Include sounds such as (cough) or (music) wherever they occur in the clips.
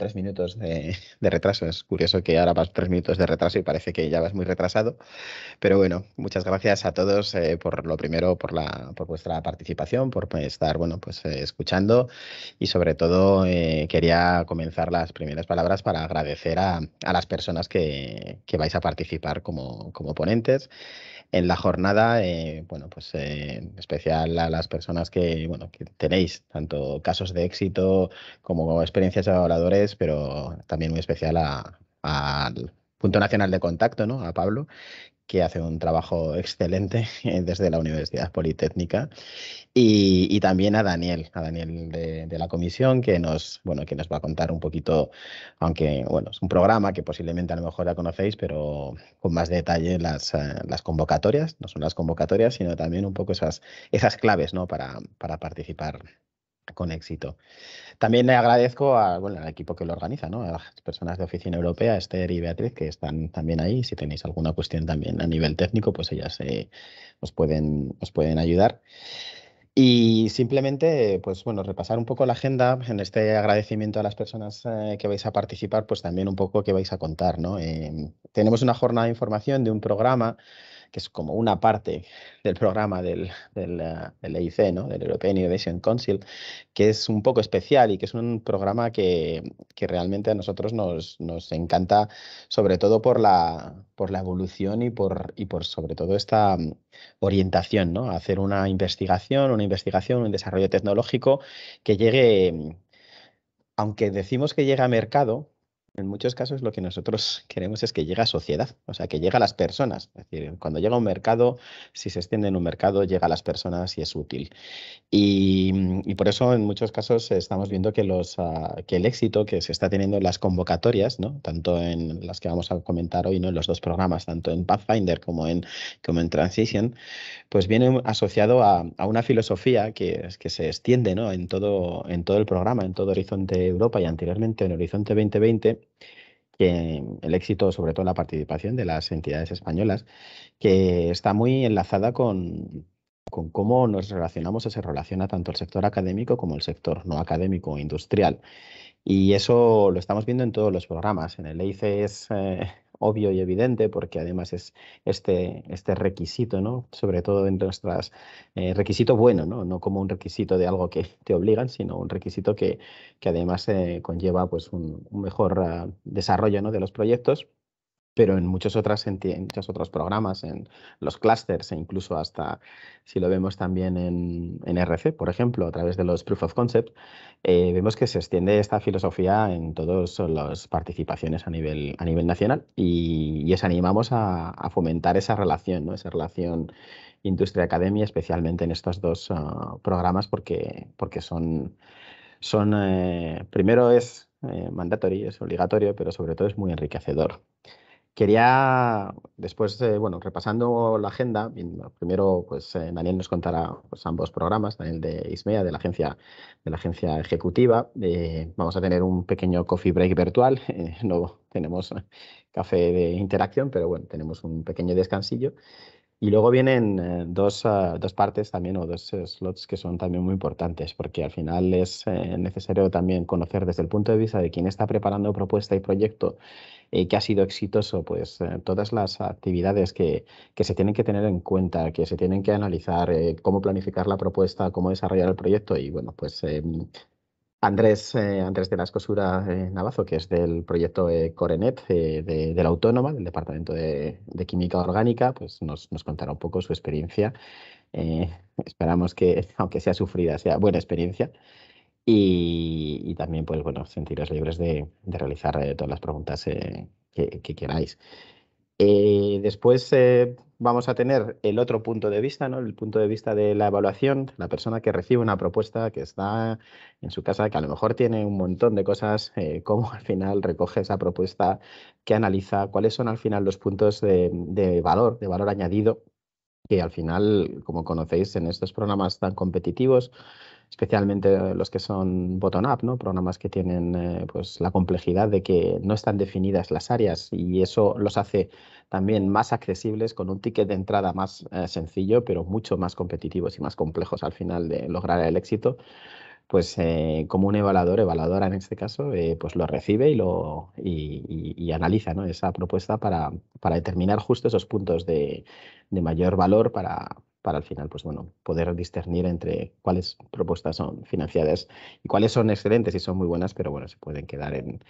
tres minutos de, retraso. Es curioso que ahora vas tres minutos de retraso y parece que ya vas muy retrasado. Pero bueno, muchas gracias a todos eh, por lo primero, por, la, por vuestra participación, por pues, estar bueno, pues, eh, escuchando y sobre todo eh, quería comenzar las primeras palabras para agradecer a, las personas que, vais a participar como, como ponentes en la jornada, eh, bueno, pues eh, especial a las personas que, bueno, que tenéis tanto casos de éxito como experiencias evaluadores, pero también muy especial al punto nacional de contacto, ¿no? A Pablo, que hace un trabajo excelente (laughs) desde la Universidad Politécnica, y, también a Daniel, a Daniel de, la comisión, que nos, bueno, que nos va a contar un poquito, aunque bueno, es un programa que posiblemente a lo mejor ya conocéis, pero con más detalle las, eh, las convocatorias, no son las convocatorias, sino también un poco esas, esas claves ¿no? para, para participar con éxito. También le agradezco al equipo que lo organiza, ¿no? a las personas de Oficina Europea, Esther y Beatriz, que están también ahí. Si tenéis alguna cuestión también a nivel técnico, pues ellas eh, os, pueden, os pueden ayudar. Y simplemente, pues bueno, repasar un poco la agenda en este agradecimiento a las personas eh, que vais a participar, pues también un poco que vais a contar, ¿no? Eh, tenemos una jornada de información de un programa que es como una parte del programa del, del, ah, EIC, e ¿no? del European Innovation Council, que es un poco especial y que es un programa que, realmente a nosotros nos, encanta, sobre todo por la, por la evolución y por, y por sobre todo esta mm, orientación, ¿no? hacer una investigación, una investigación, un desarrollo tecnológico que llegue, mm, aunque decimos que llegue a mercado, en muchos casos lo que nosotros queremos es que llegue a sociedad, o sea, que llegue a las personas. Es decir, cuando llega a un mercado, si se extiende en un mercado, llega a las personas y es útil. Y, mm, por eso en muchos casos estamos viendo que, los, ah, el éxito que se está teniendo en las convocatorias, ¿no? tanto en las que vamos a comentar hoy, ¿no? en los dos programas, tanto en Pathfinder como en, como Transition, pues viene asociado a, una filosofía que, que se extiende en, todo, en todo el programa, en todo Horizonte Europa y anteriormente en Horizonte 2020 que el éxito, sobre todo la participación de las entidades españolas, que está muy enlazada con, cómo nos relacionamos o se relaciona tanto el sector académico como el sector no académico o industrial. Y eso lo estamos viendo en todos los programas. En el EICES es. Eh, obvio y evidente, porque además es este, este requisito, ¿no? Sobre todo en nuestras, requisitos eh, requisito bueno, ¿no? No como un requisito de algo que te obligan, sino un requisito que, que además eh, conlleva pues un, mejor ah, desarrollo ¿no? de los proyectos pero en muchos, otras, en muchos otros programas, en los clusters e incluso hasta, si lo vemos también en, en RC, por ejemplo, a través de los proof of concept, eh, vemos que se extiende esta filosofía en todas las participaciones a nivel, a nivel nacional y, y os animamos a, a, fomentar esa relación, ¿no? esa relación industria-academia, especialmente en estos dos ah, programas porque, porque son... son eh, primero es eh, mandatorio, es obligatorio, pero sobre todo es muy enriquecedor. Quería, después, bueno, repasando la agenda, primero, pues eh, Daniel nos contará pues, ambos programas, Daniel de Ismea, de la agencia, de la agencia ejecutiva. Eh, vamos a tener un pequeño coffee break virtual, no (laughs) eh, tenemos café de interacción, pero bueno, tenemos un pequeño descansillo. Y luego vienen eh, dos, ah, dos, partes también o dos eh, slots que son también muy importantes porque al final es eh, necesario también conocer desde el punto de vista de quién está preparando propuesta y proyecto eh, que ha sido exitoso, pues todas las actividades que, que, se tienen que tener en cuenta, que se tienen que analizar, cómo planificar la propuesta, cómo desarrollar el proyecto y bueno, pues em, Andrés, eh, Andrés de la Escosura eh, Navazo, que es del proyecto eh, Corenet de, la Autónoma, del Departamento de, Química Orgánica, pues nos, contará un poco su experiencia. (laughs) esperamos que, aunque sea sufrida, sea buena experiencia. Y, también, pues bueno, sentiros libres de, realizar todas las preguntas que, queráis. Eh, después eh, vamos a tener el otro punto de vista, el punto de vista de la evaluación, la persona que recibe una propuesta que está en su casa, que a lo mejor tiene un montón de cosas, eh, (laughs) cómo al final recoge esa propuesta, qué analiza, cuáles son al final los puntos de valor, de valor añadido, que al final, como conocéis en estos programas tan competitivos, especialmente los que son bottom-up, ¿no? programas que tienen eh, pues, la complejidad de que no están definidas las áreas y eso los hace también más accesibles con un ticket de entrada más eh, sencillo, pero mucho más competitivos y más complejos al final de lograr el éxito pues eh, como un evaluador, evaluadora en este caso, pues lo recibe y lo y, analiza esa propuesta para, para, determinar justo esos puntos de, de mayor valor para, para al final, pues bueno, poder discernir entre cuáles propuestas son financiadas y cuáles son excelentes y son muy buenas, pero bueno, se pueden quedar en,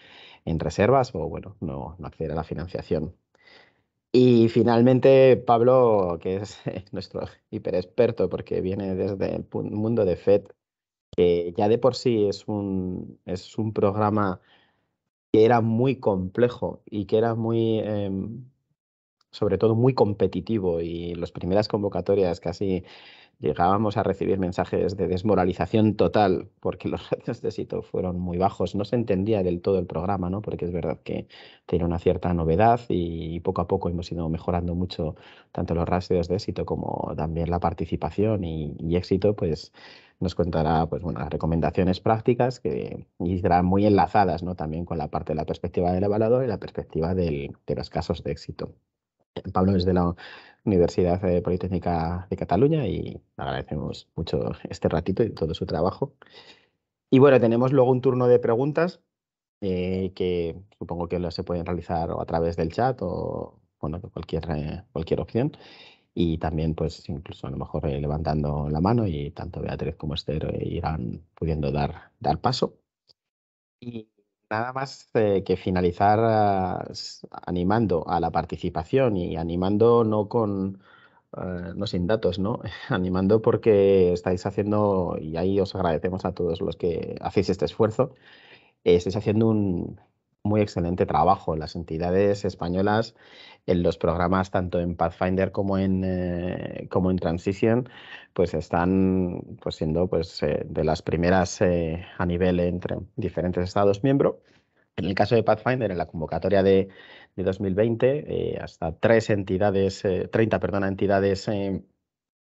reservas o bueno, no, no acceder a la financiación. Y finalmente, Pablo, que es (laughs) nuestro hiper experto, porque viene desde el mundo de FED, que ya de por sí es un, es un programa que era muy complejo y que era muy em, sobre todo muy competitivo y las primeras convocatorias casi llegábamos a recibir mensajes de desmoralización total porque (laughs) los ratios de éxito fueron muy bajos. No se entendía del todo el programa, ¿no? porque es verdad que tiene una cierta novedad y poco a poco hemos ido mejorando mucho tanto los ratios de éxito como también la participación y, éxito, pues nos contará pues, bueno, recomendaciones prácticas que irán muy enlazadas ¿no? también con la parte de la perspectiva del evaluador y la perspectiva de los casos de éxito. Pablo es de la Universidad eh, Politécnica de Cataluña y agradecemos mucho este ratito y todo su trabajo. Y bueno, tenemos luego un turno de preguntas eh, que supongo que se pueden realizar a través del chat o bueno, cualquier, eh, cualquier opción. Y también, pues, incluso a lo mejor levantando la mano y tanto Beatriz como Esther irán pudiendo dar, dar paso. Y nada más eh, que finalizar ah, animando a la participación y animando no con eh, no sin datos, ¿no? (laughs) animando porque estáis haciendo, y ahí os agradecemos a todos los que hacéis este esfuerzo, estáis haciendo un, muy excelente trabajo. Las entidades españolas en los programas tanto en Pathfinder como en, eh, como en Transition pues están pues siendo pues, eh, de las primeras eh, a nivel entre diferentes Estados miembros. En el caso de Pathfinder, en la convocatoria de, 2020, hasta tres entidades, 30 perdona, entidades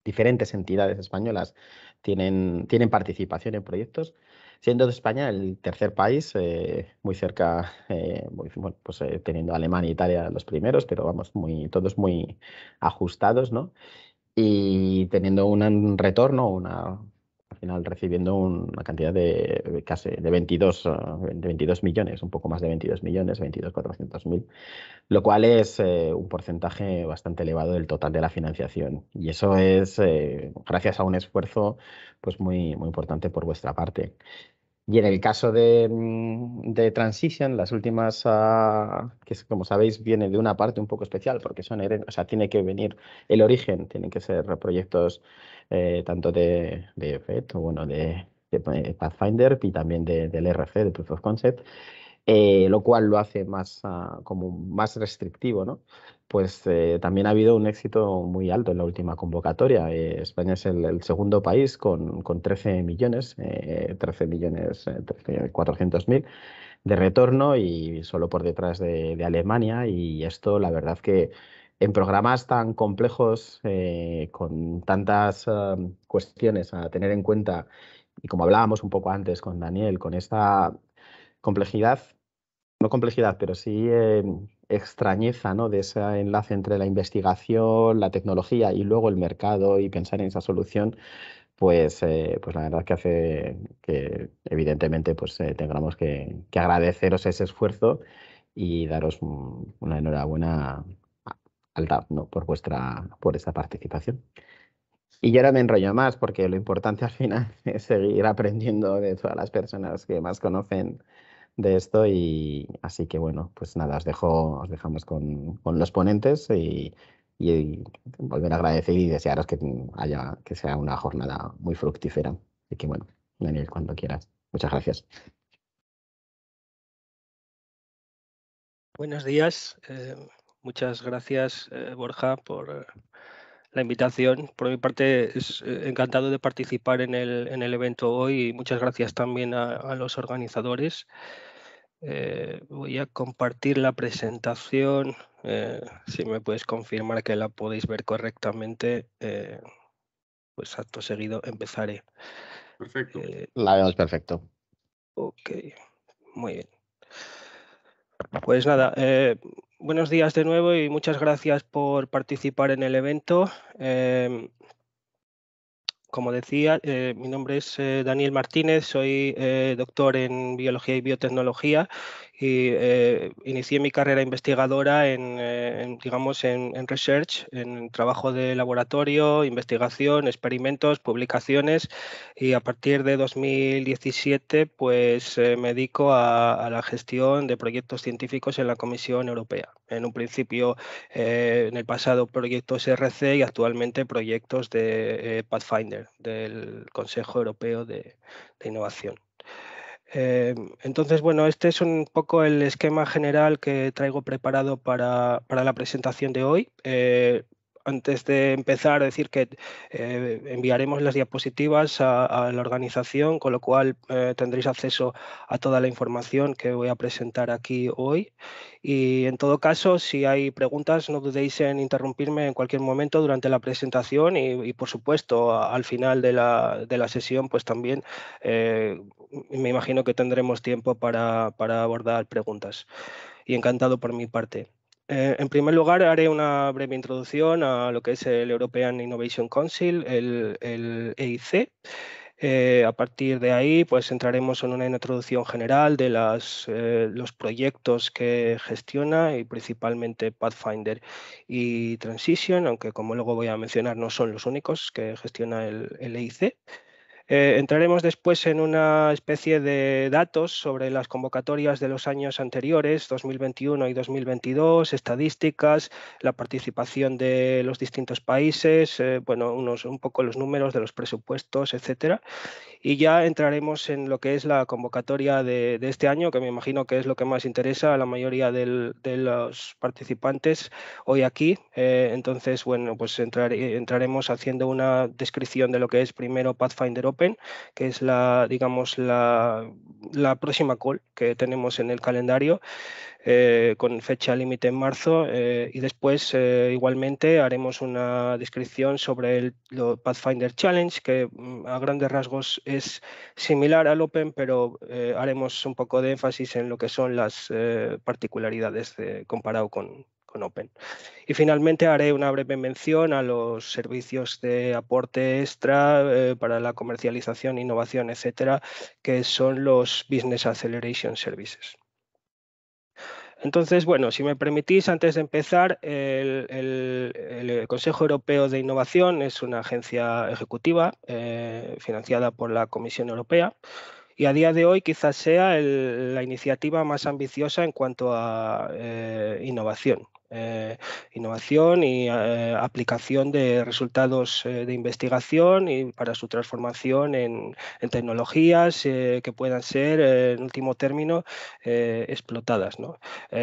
diferentes entidades españolas tienen, tienen participación en proyectos siendo España el tercer país, eh, muy cerca, eh, pues, eh, teniendo Alemania e Italia los primeros, pero vamos, muy, todos muy ajustados, ¿no? Y teniendo un retorno, una final recibiendo una cantidad de casi de 22, 22 eh, millones, un poco más de 22 millones, 22.400.000, lo cual es eh, un porcentaje bastante elevado del total de la financiación. Y eso es eh, gracias a un esfuerzo pues muy, muy importante por vuestra parte. Y en el caso de, mm, de Transition, las últimas, ah, que como sabéis, vienen de una parte un poco especial, porque son, o sea, tiene que venir el origen, tienen que ser proyectos eh, tanto de, de o bueno, de, eh, Pathfinder y también de, del RC, de Proof of Concept, eh, lo cual lo hace más, ah, como más restrictivo, ¿no? Pues también ha habido un éxito muy alto en la última convocatoria. España es el, segundo país con, con 13 millones, 13 millones, 400 mil de retorno y solo por detrás de Alemania. Y esto, la verdad que en programas tan complejos, eh, con tantas eh, cuestiones a tener en cuenta, y como hablábamos un poco antes con Daniel, con esta complejidad, no complejidad, pero sí eh, extrañeza ¿no? de ese enlace entre la investigación, la tecnología y luego el mercado y pensar en esa solución, pues, pues la verdad que hace que evidentemente pues, tengamos que, agradeceros ese esfuerzo y daros una enhorabuena ¿no? Por vuestra, por esta participación. Y yo ahora me enrollo más porque lo importante al final (laughs) es seguir aprendiendo de todas las personas que más conocen de esto y así que bueno, pues nada, os dejo, os dejamos con, los ponentes y, volver a agradecer y desearos que haya, que sea una jornada muy fructífera. y que bueno, Daniel, cuando quieras. Muchas gracias. Buenos días. Eh, muchas gracias eh, Borja por eh, la invitación. Por mi parte, es eh, encantado de participar en el, evento hoy y muchas gracias también a, los organizadores. voy a compartir la presentación, si me puedes confirmar que la podéis ver correctamente, pues acto seguido empezaré. Perfecto. la vemos perfecto. Ok, muy bien. Pues nada, Buenos días de nuevo y muchas gracias por participar en el evento. Em, como decía, eh, mi nombre es eh, Daniel Martínez, soy eh, doctor en biología y biotecnología y inicié mi carrera investigadora en, digamos, en, research, en trabajo de laboratorio, investigación, experimentos, publicaciones y a partir de 2017 pues me dedico a, a, la gestión de proyectos científicos en la Comisión Europea. En un principio, en el pasado proyectos RC y actualmente proyectos de Pathfinder del Consejo Europeo de, Innovación. Eh, entonces, bueno, este es un poco el esquema general que traigo preparado para, la presentación de hoy. Eh, antes de empezar, decir que eh, enviaremos las diapositivas a, la organización, con lo cual eh, tendréis acceso a toda la información que voy a presentar aquí hoy. Y en todo caso, si hay preguntas, no dudéis en interrumpirme en cualquier momento durante la presentación y, por supuesto, al final de la, sesión, pues también eh, me imagino que tendremos tiempo para abordar preguntas. Y encantado por mi parte. Eh, en primer lugar, haré una breve introducción a lo que es el European Innovation Council, el, EIC. E eh, a partir de ahí, pues entraremos en una introducción general de eh, los proyectos que gestiona y principalmente Pathfinder y Transition, aunque como luego voy a mencionar, no son los únicos que gestiona el EIC. Eh, entraremos después en una especie de datos sobre las convocatorias de los años anteriores, 2021 y 2022, estadísticas, la participación de los distintos países, eh, bueno, unos, un poco los números de los presupuestos, etcétera. Y ya entraremos en lo que es la convocatoria de, este año, que me imagino que es lo que más interesa a la mayoría de los participantes hoy aquí. Eh, entonces, bueno, pues entraremos haciendo una descripción de lo que es primero Pathfinder Open que es la, digamos, la, próxima call que tenemos en el calendario. Eh, con fecha límite en marzo eh, y después eh, igualmente haremos una descripción sobre el Pathfinder Challenge que mm, a grandes rasgos es similar al Open pero haremos un poco de énfasis en lo que son las particularidades comparado con, Open. Y finalmente haré una breve mención a los servicios de aporte extra eh, para la comercialización, innovación, etcétera, que son los Business Acceleration Services. Entonces, bueno, si me permitís, antes de empezar, el, Consejo Europeo de Innovación es una agencia ejecutiva eh, financiada por la Comisión Europea y a día de hoy quizás sea la iniciativa más ambiciosa en cuanto a eh, innovación. Eh, innovación y eh, aplicación de resultados eh, de investigación y para su transformación en, tecnologías que puedan ser, en último término, explotadas.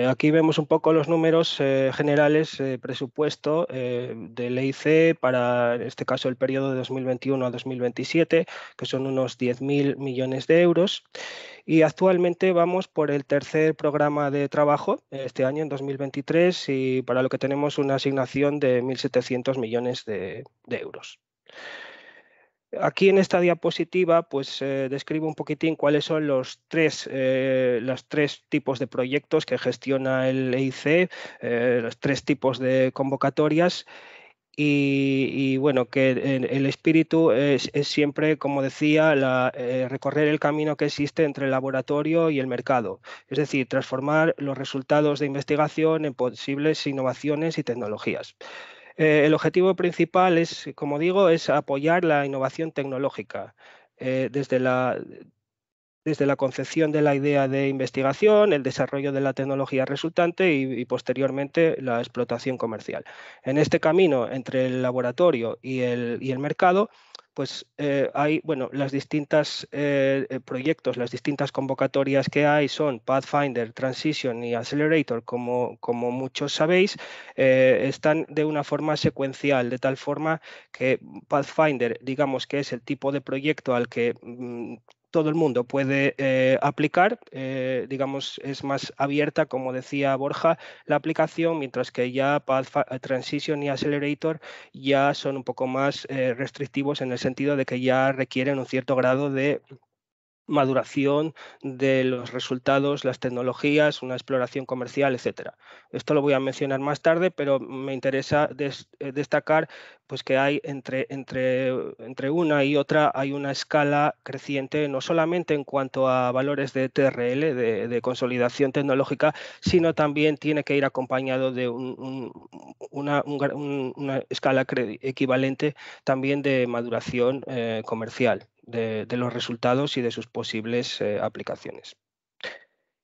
aquí vemos un poco los números generales, presupuesto de ley C para, en este caso, el periodo de 2021 a 2027, que son unos 10.000 millones de euros. Y actualmente vamos por el tercer programa de trabajo este año, en 2023, y para lo que tenemos una asignación de 1.700 millones de, euros. Aquí en esta diapositiva, pues eh, describo un poquitín cuáles son los tres, eh, los tres tipos de proyectos que gestiona el EIC, eh, los tres tipos de convocatorias y, bueno, que el espíritu es, siempre, como decía, eh, recorrer el camino que existe entre el laboratorio y el mercado, es decir, transformar los resultados de investigación en posibles innovaciones y tecnologías. Eh, el objetivo principal es, como digo, es apoyar la innovación tecnológica, eh, desde la desde la concepción de la idea de investigación, el desarrollo de la tecnología resultante y, posteriormente la explotación comercial. En este camino entre el laboratorio y el, mercado, pues eh, hay, bueno, las distintas eh, eh, proyectos, las distintas convocatorias que hay son Pathfinder, Transition y Accelerator, como, muchos sabéis, están de una forma secuencial, de tal forma que Pathfinder, digamos que es el tipo de proyecto al que mm, todo el mundo puede eh, aplicar, eh, digamos, es más abierta, como decía Borja, la aplicación, mientras que ya Path eh, Transition y Accelerator ya son un poco más restrictivos en el sentido de que ya requieren un cierto grado de maduración de los resultados, las tecnologías, una exploración comercial, etcétera. Esto lo voy a mencionar más tarde, pero me interesa eh, destacar pues que hay entre, una y otra hay una escala creciente, no solamente en cuanto a valores de TRL, de, consolidación tecnológica, sino también tiene que ir acompañado de una, escala equivalente también de maduración eh, comercial de, los resultados y de sus posibles eh, aplicaciones.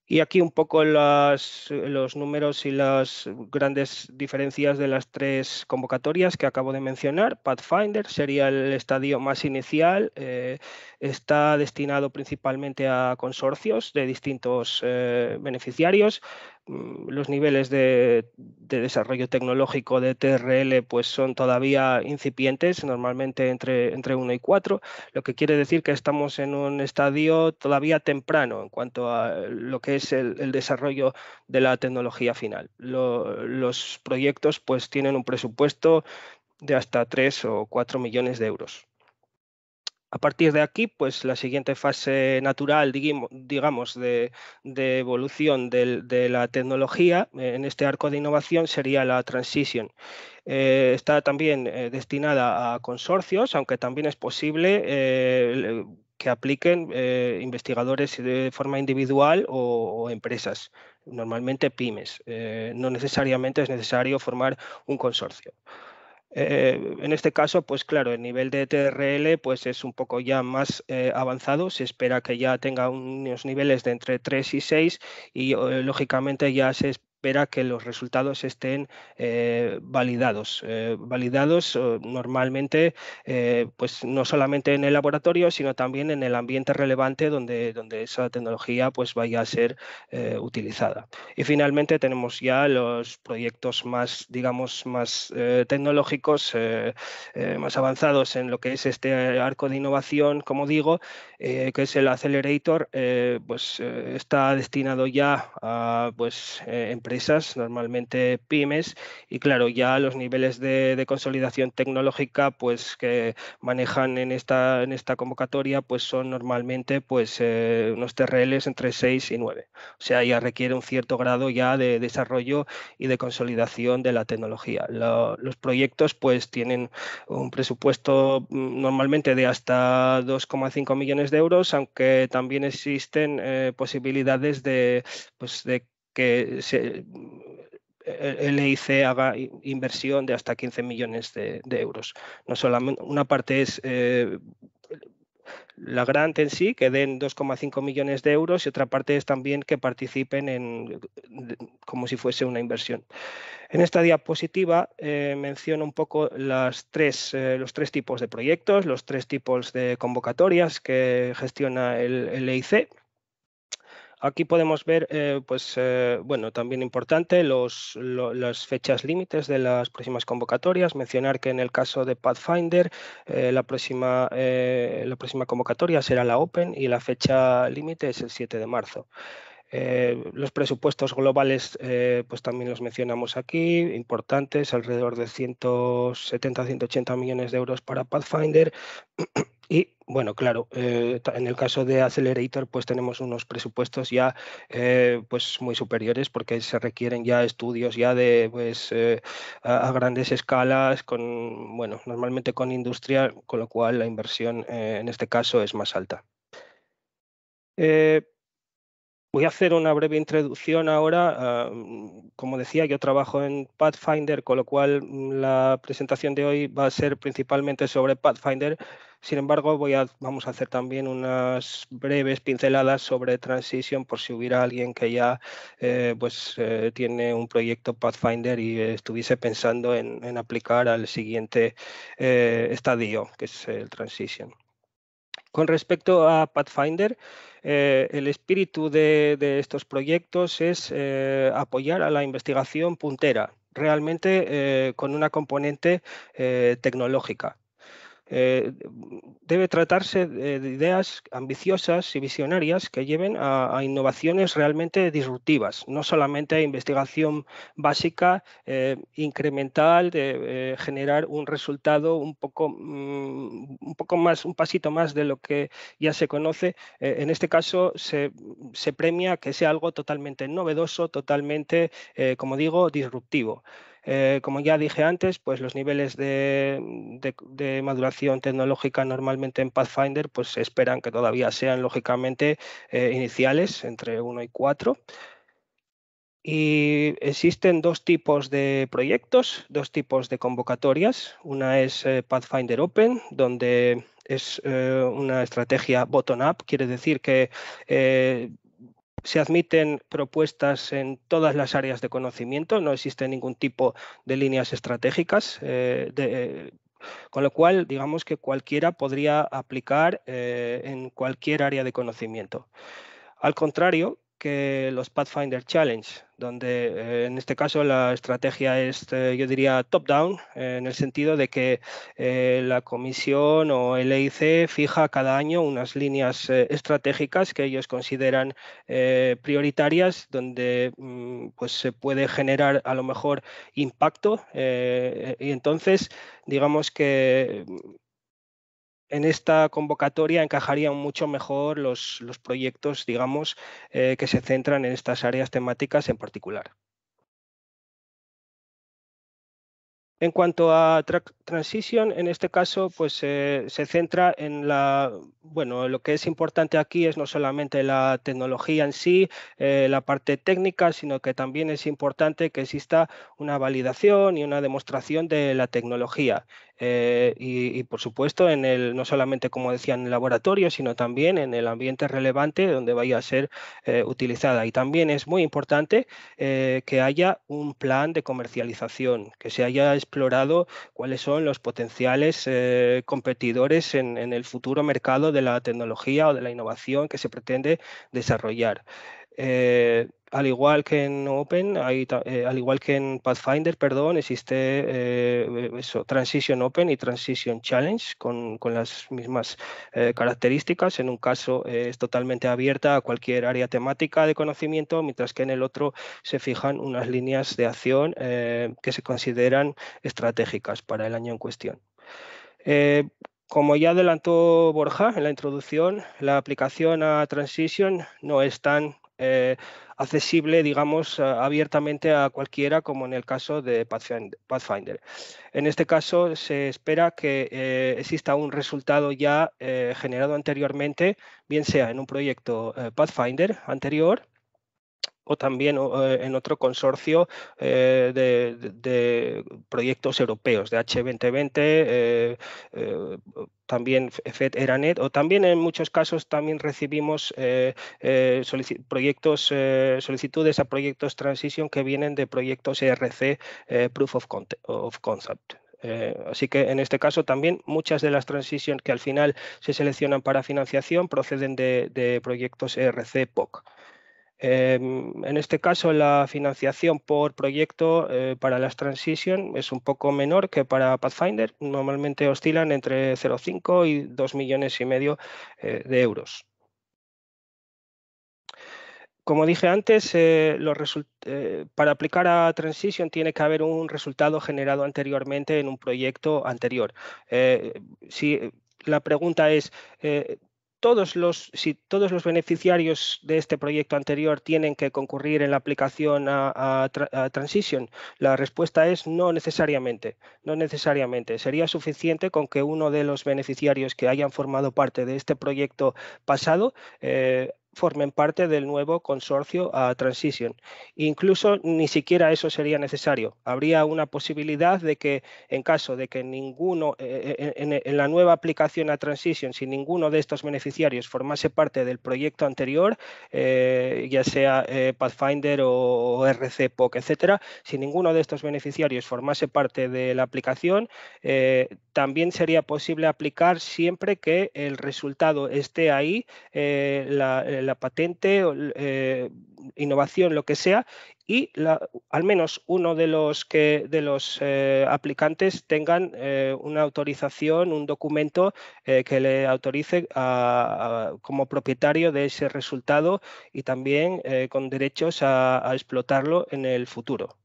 Y aquí un poco los números y las grandes diferencias de las tres convocatorias que acabo de mencionar. Pathfinder sería el estadio más inicial, eh, está destinado principalmente a consorcios de distintos eh, beneficiarios, Mm, los niveles de, desarrollo tecnológico de TRL pues son todavía incipientes, normalmente entre, entre 1 y 4, lo que quiere decir que estamos en un estadio todavía temprano en cuanto a lo que es el, desarrollo de la tecnología final. los proyectos pues tienen un presupuesto de hasta 3 o 4 millones de euros. A partir de aquí, pues la siguiente fase natural, digamos, de, evolución de, la tecnología en este arco de innovación sería la transition. Eh, está también eh, destinada a consorcios, aunque también es posible eh, que apliquen investigadores de forma individual o empresas, normalmente pymes. no necesariamente es necesario formar un consorcio. Eh, en este caso, pues claro, el nivel de TRL pues es un poco ya más eh, avanzado, se espera que ya tenga unos niveles de entre 3 y 6 y eh, lógicamente ya se espera que los resultados estén eh, validados. Eh, validados eh, normalmente, pues no solamente en el laboratorio, sino también en el ambiente relevante donde, donde esa tecnología pues, vaya a ser utilizada. Y finalmente tenemos ya los proyectos más, digamos, más tecnológicos, más avanzados en lo que es este arco de innovación, como digo, que es el Accelerator, pues está destinado ya a pues, empresas empresas, normalmente pymes, y claro, ya los niveles de, consolidación tecnológica pues, que manejan en esta, en esta convocatoria pues, son normalmente pues, eh, unos TRLs entre 6 y 9. O sea, ya requiere un cierto grado ya de desarrollo y de consolidación de la tecnología. los proyectos pues, tienen un presupuesto mm, normalmente de hasta 2,5 millones de euros, aunque también existen eh, posibilidades de, pues, de que el eh, EIC haga inversión de hasta 15 millones de, euros. No solamente una parte es eh, la grant en sí, que den 2,5 millones de euros, y otra parte es también que participen en, como si fuese una inversión. En esta diapositiva eh, menciono un poco las tres, los tres tipos de proyectos, los tres tipos de convocatorias que gestiona el, el EIC. Aquí podemos ver, eh, pues, eh, bueno, también importante, las fechas límites de las próximas convocatorias. Mencionar que en el caso de Pathfinder, eh, la, próxima, la próxima convocatoria será la Open y la fecha límite es el 7 de marzo. los presupuestos globales, pues también los mencionamos aquí, importantes, alrededor de 170-180 millones de euros para Pathfinder, (clears throat) Y bueno, claro, eh, en el caso de Accelerator, pues tenemos unos presupuestos ya eh, pues muy superiores porque se requieren ya estudios ya de pues eh, a, grandes escalas, con bueno, normalmente con industria, con lo cual la inversión en este caso es más alta. Voy a hacer una breve introducción ahora. Ah, como decía, yo trabajo en Pathfinder, con lo cual mm, la presentación de hoy va a ser principalmente sobre Pathfinder. Sin embargo, voy a, vamos a hacer también unas breves pinceladas sobre Transition por si hubiera alguien que ya eh, pues, eh, tiene un proyecto Pathfinder y estuviese pensando en, aplicar al siguiente eh, estadio, que es el Transition. Con respecto a Pathfinder, eh, el espíritu de, estos proyectos es eh, apoyar a la investigación puntera, realmente eh, con una componente tecnológica. Eh, debe tratarse de, ideas ambiciosas y visionarias que lleven a, innovaciones realmente disruptivas, no solamente investigación básica, eh, incremental, de eh, generar un resultado un poco, mm, un poco más, un pasito más de lo que ya se conoce. en este caso, se, premia que sea algo totalmente novedoso, totalmente, como digo, disruptivo. Eh, como ya dije antes, pues los niveles mm, de, maduración tecnológica normalmente en Pathfinder pues se esperan que todavía sean lógicamente eh, iniciales, entre 1 y 4. Y existen dos tipos de proyectos, dos tipos de convocatorias. Una es eh, Pathfinder Open, donde es una estrategia bottom-up, quiere decir que se admiten propuestas en todas las áreas de conocimiento, no existe ningún tipo de líneas estratégicas, eh, eh, con lo cual digamos que cualquiera podría aplicar eh, en cualquier área de conocimiento. Al contrario, que los Pathfinder Challenge, donde eh, en este caso la estrategia es, eh, yo diría, top-down, eh, en el sentido de que la comisión o el EIC fija cada año unas líneas estratégicas que ellos consideran prioritarias, donde mm, pues, se puede generar a lo mejor impacto. y entonces, digamos que en esta convocatoria encajarían mucho mejor los, proyectos, digamos, eh, que se centran en estas áreas temáticas en particular. En cuanto a transition, en este caso, pues eh, se centra en la, bueno, lo que es importante aquí es no solamente la tecnología en sí, eh, la parte técnica, sino que también es importante que exista una validación y una demostración de la tecnología. Eh, y, por supuesto, en el, no solamente como decía en el laboratorio, sino también en el ambiente relevante donde vaya a ser utilizada. Y también es muy importante que haya un plan de comercialización, que se haya explorado cuáles son los potenciales eh, competidores en el futuro mercado de la tecnología o de la innovación que se pretende desarrollar. Eh, al igual que en Open, eh, al igual que en Pathfinder, perdón, existe eh, e, Transition Open y Transition Challenge con, las mismas características. En un caso es totalmente abierta a cualquier área temática de conocimiento, mientras que en el otro se fijan unas líneas de acción que se consideran estratégicas para el año en cuestión. Como ya adelantó Borja en la introducción, la aplicación a Transition no es tan eh, accesible, digamos, abiertamente a cualquiera, como en el caso de Pathfinder. En este caso, se espera que eh, exista un resultado ya eh, generado anteriormente, bien sea en un proyecto Pathfinder anterior o también eh, en otro consorcio eh, de, proyectos europeos, de H2020, eh, también FED Eranet, o también en muchos casos también recibimos proyectos, solicitudes a proyectos Transition que vienen de proyectos ERC Proof of, Concept. así que en este caso también muchas de las Transition que al final se seleccionan para financiación proceden de, de proyectos ERC POC. Em, en este caso, la financiación por proyecto eh, para las Transition es un poco menor que para Pathfinder. Normalmente oscilan entre 0,5 y 2 millones y medio eh, de euros. Como dije antes, eh, para aplicar a Transition tiene que haber un resultado generado anteriormente en un proyecto anterior. si la pregunta es, todos los, si todos los beneficiarios de este proyecto anterior tienen que concurrir en la aplicación a, Transition? La respuesta es no necesariamente, no necesariamente. Sería suficiente con que uno de los beneficiarios que hayan formado parte de este proyecto pasado eh, formen parte del nuevo consorcio a ah, Transition. Incluso ni siquiera eso sería necesario. Habría una posibilidad de que en caso de que ninguno, eh, eh, eh, en, la nueva aplicación a Transition, si ninguno de estos beneficiarios formase parte del proyecto anterior, ya sea Pathfinder o, RCPOC, RC etcétera, si ninguno de estos beneficiarios formase parte de la aplicación, también sería posible aplicar siempre que el resultado esté ahí, la, la patente, eh, innovación, lo que sea, y al menos uno de los, que, de los eh, aplicantes tengan eh, una autorización, un documento que le autorice a, como propietario de ese resultado y también con derechos a explotarlo en el futuro.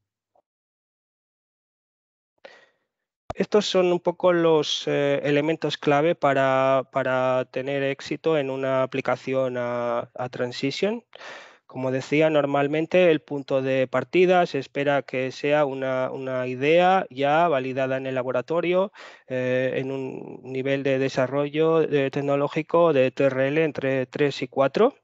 Estos son un poco los eh, elementos clave para, tener éxito en una aplicación a, transition. Como decía, normalmente el punto de partida se espera que sea una, idea ya validada en el laboratorio, eh, en un nivel de desarrollo eh, tecnológico de TRL entre 3 y 4.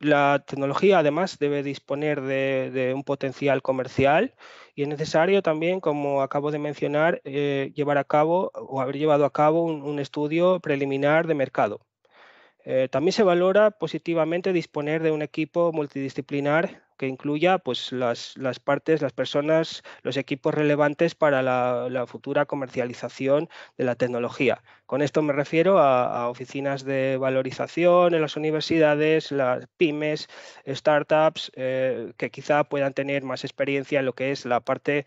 la tecnología además debe disponer de un potencial comercial y es necesario también, como acabo de mencionar, eh, llevar a cabo o haber llevado a cabo un estudio preliminar de mercado. Eh, también se valora positivamente disponer de un equipo multidisciplinar que incluya pues, las, partes, las personas, los equipos relevantes para la, futura comercialización de la tecnología. Con esto me refiero a, oficinas de valorización en las universidades, las pymes, startups, eh, que quizá puedan tener más experiencia en lo que es la parte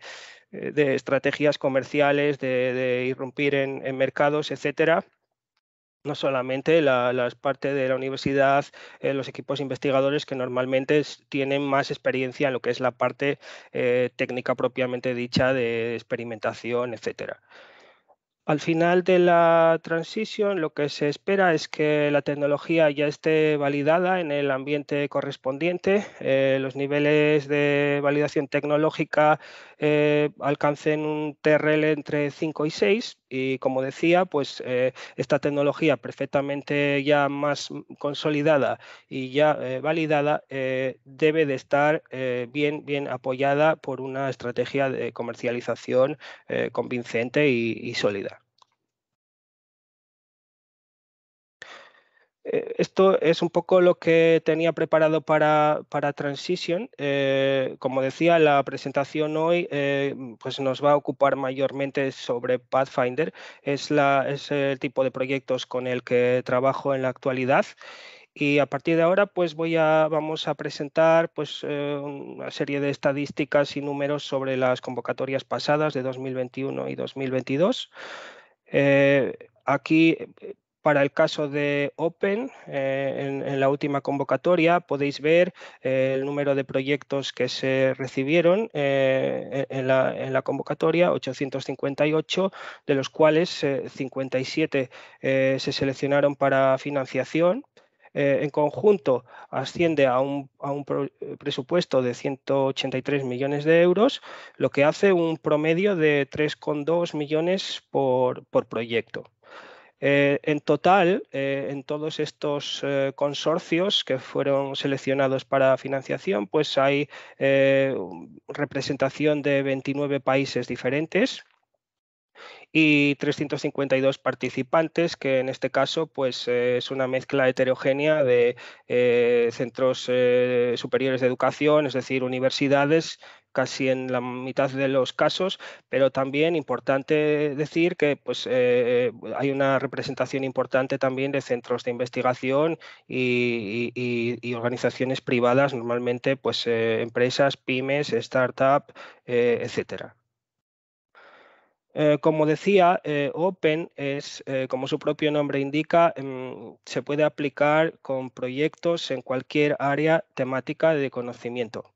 eh, de estrategias comerciales, de, irrumpir en, en mercados, etcétera no solamente las la parte de la universidad, eh, los equipos investigadores que normalmente tienen más experiencia en lo que es la parte eh, técnica propiamente dicha de experimentación, etcétera. Al final de la transición, lo que se espera es que la tecnología ya esté validada en el ambiente correspondiente, eh, los niveles de validación tecnológica alcancen un TRL entre 5 y 6, y como decía, pues eh, esta tecnología perfectamente ya más consolidada y ya eh, validada eh, debe de estar bien, bien apoyada por una estrategia de comercialización convincente y sólida. Eh, esto es un poco lo que tenía preparado para, para Transition. Eh, como decía, la presentación hoy eh, pues nos va a ocupar mayormente sobre Pathfinder. Es, la, es el tipo de proyectos con el que trabajo en la actualidad y a partir de ahora pues voy a vamos a presentar pues una serie de estadísticas y números sobre las convocatorias pasadas de 2021 y 2022 aquí para el caso de Open, eh, en, la última convocatoria podéis ver eh, el número de proyectos que se recibieron eh, e, en, la, convocatoria, 858, de los cuales 57 se seleccionaron para financiación. en conjunto asciende a un, presupuesto de 183 millones de euros, lo que hace un promedio de 3,2 millones por proyecto. Eh, en total, eh, en todos estos eh, consorcios que fueron seleccionados para financiación, pues hay representación de 29 países diferentes y 352 participantes, que en este caso pues, es una mezcla heterogénea de centros superiores de educación, es decir, universidades, casi en la mitad de los casos, pero también importante decir que pues, eh, hay una representación importante también de centros de investigación y, organizaciones privadas, normalmente pues, eh, empresas, pymes, startups, eh, etc. como decía, Open es, como su propio nombre indica, em, se puede aplicar con proyectos en cualquier área temática de conocimiento.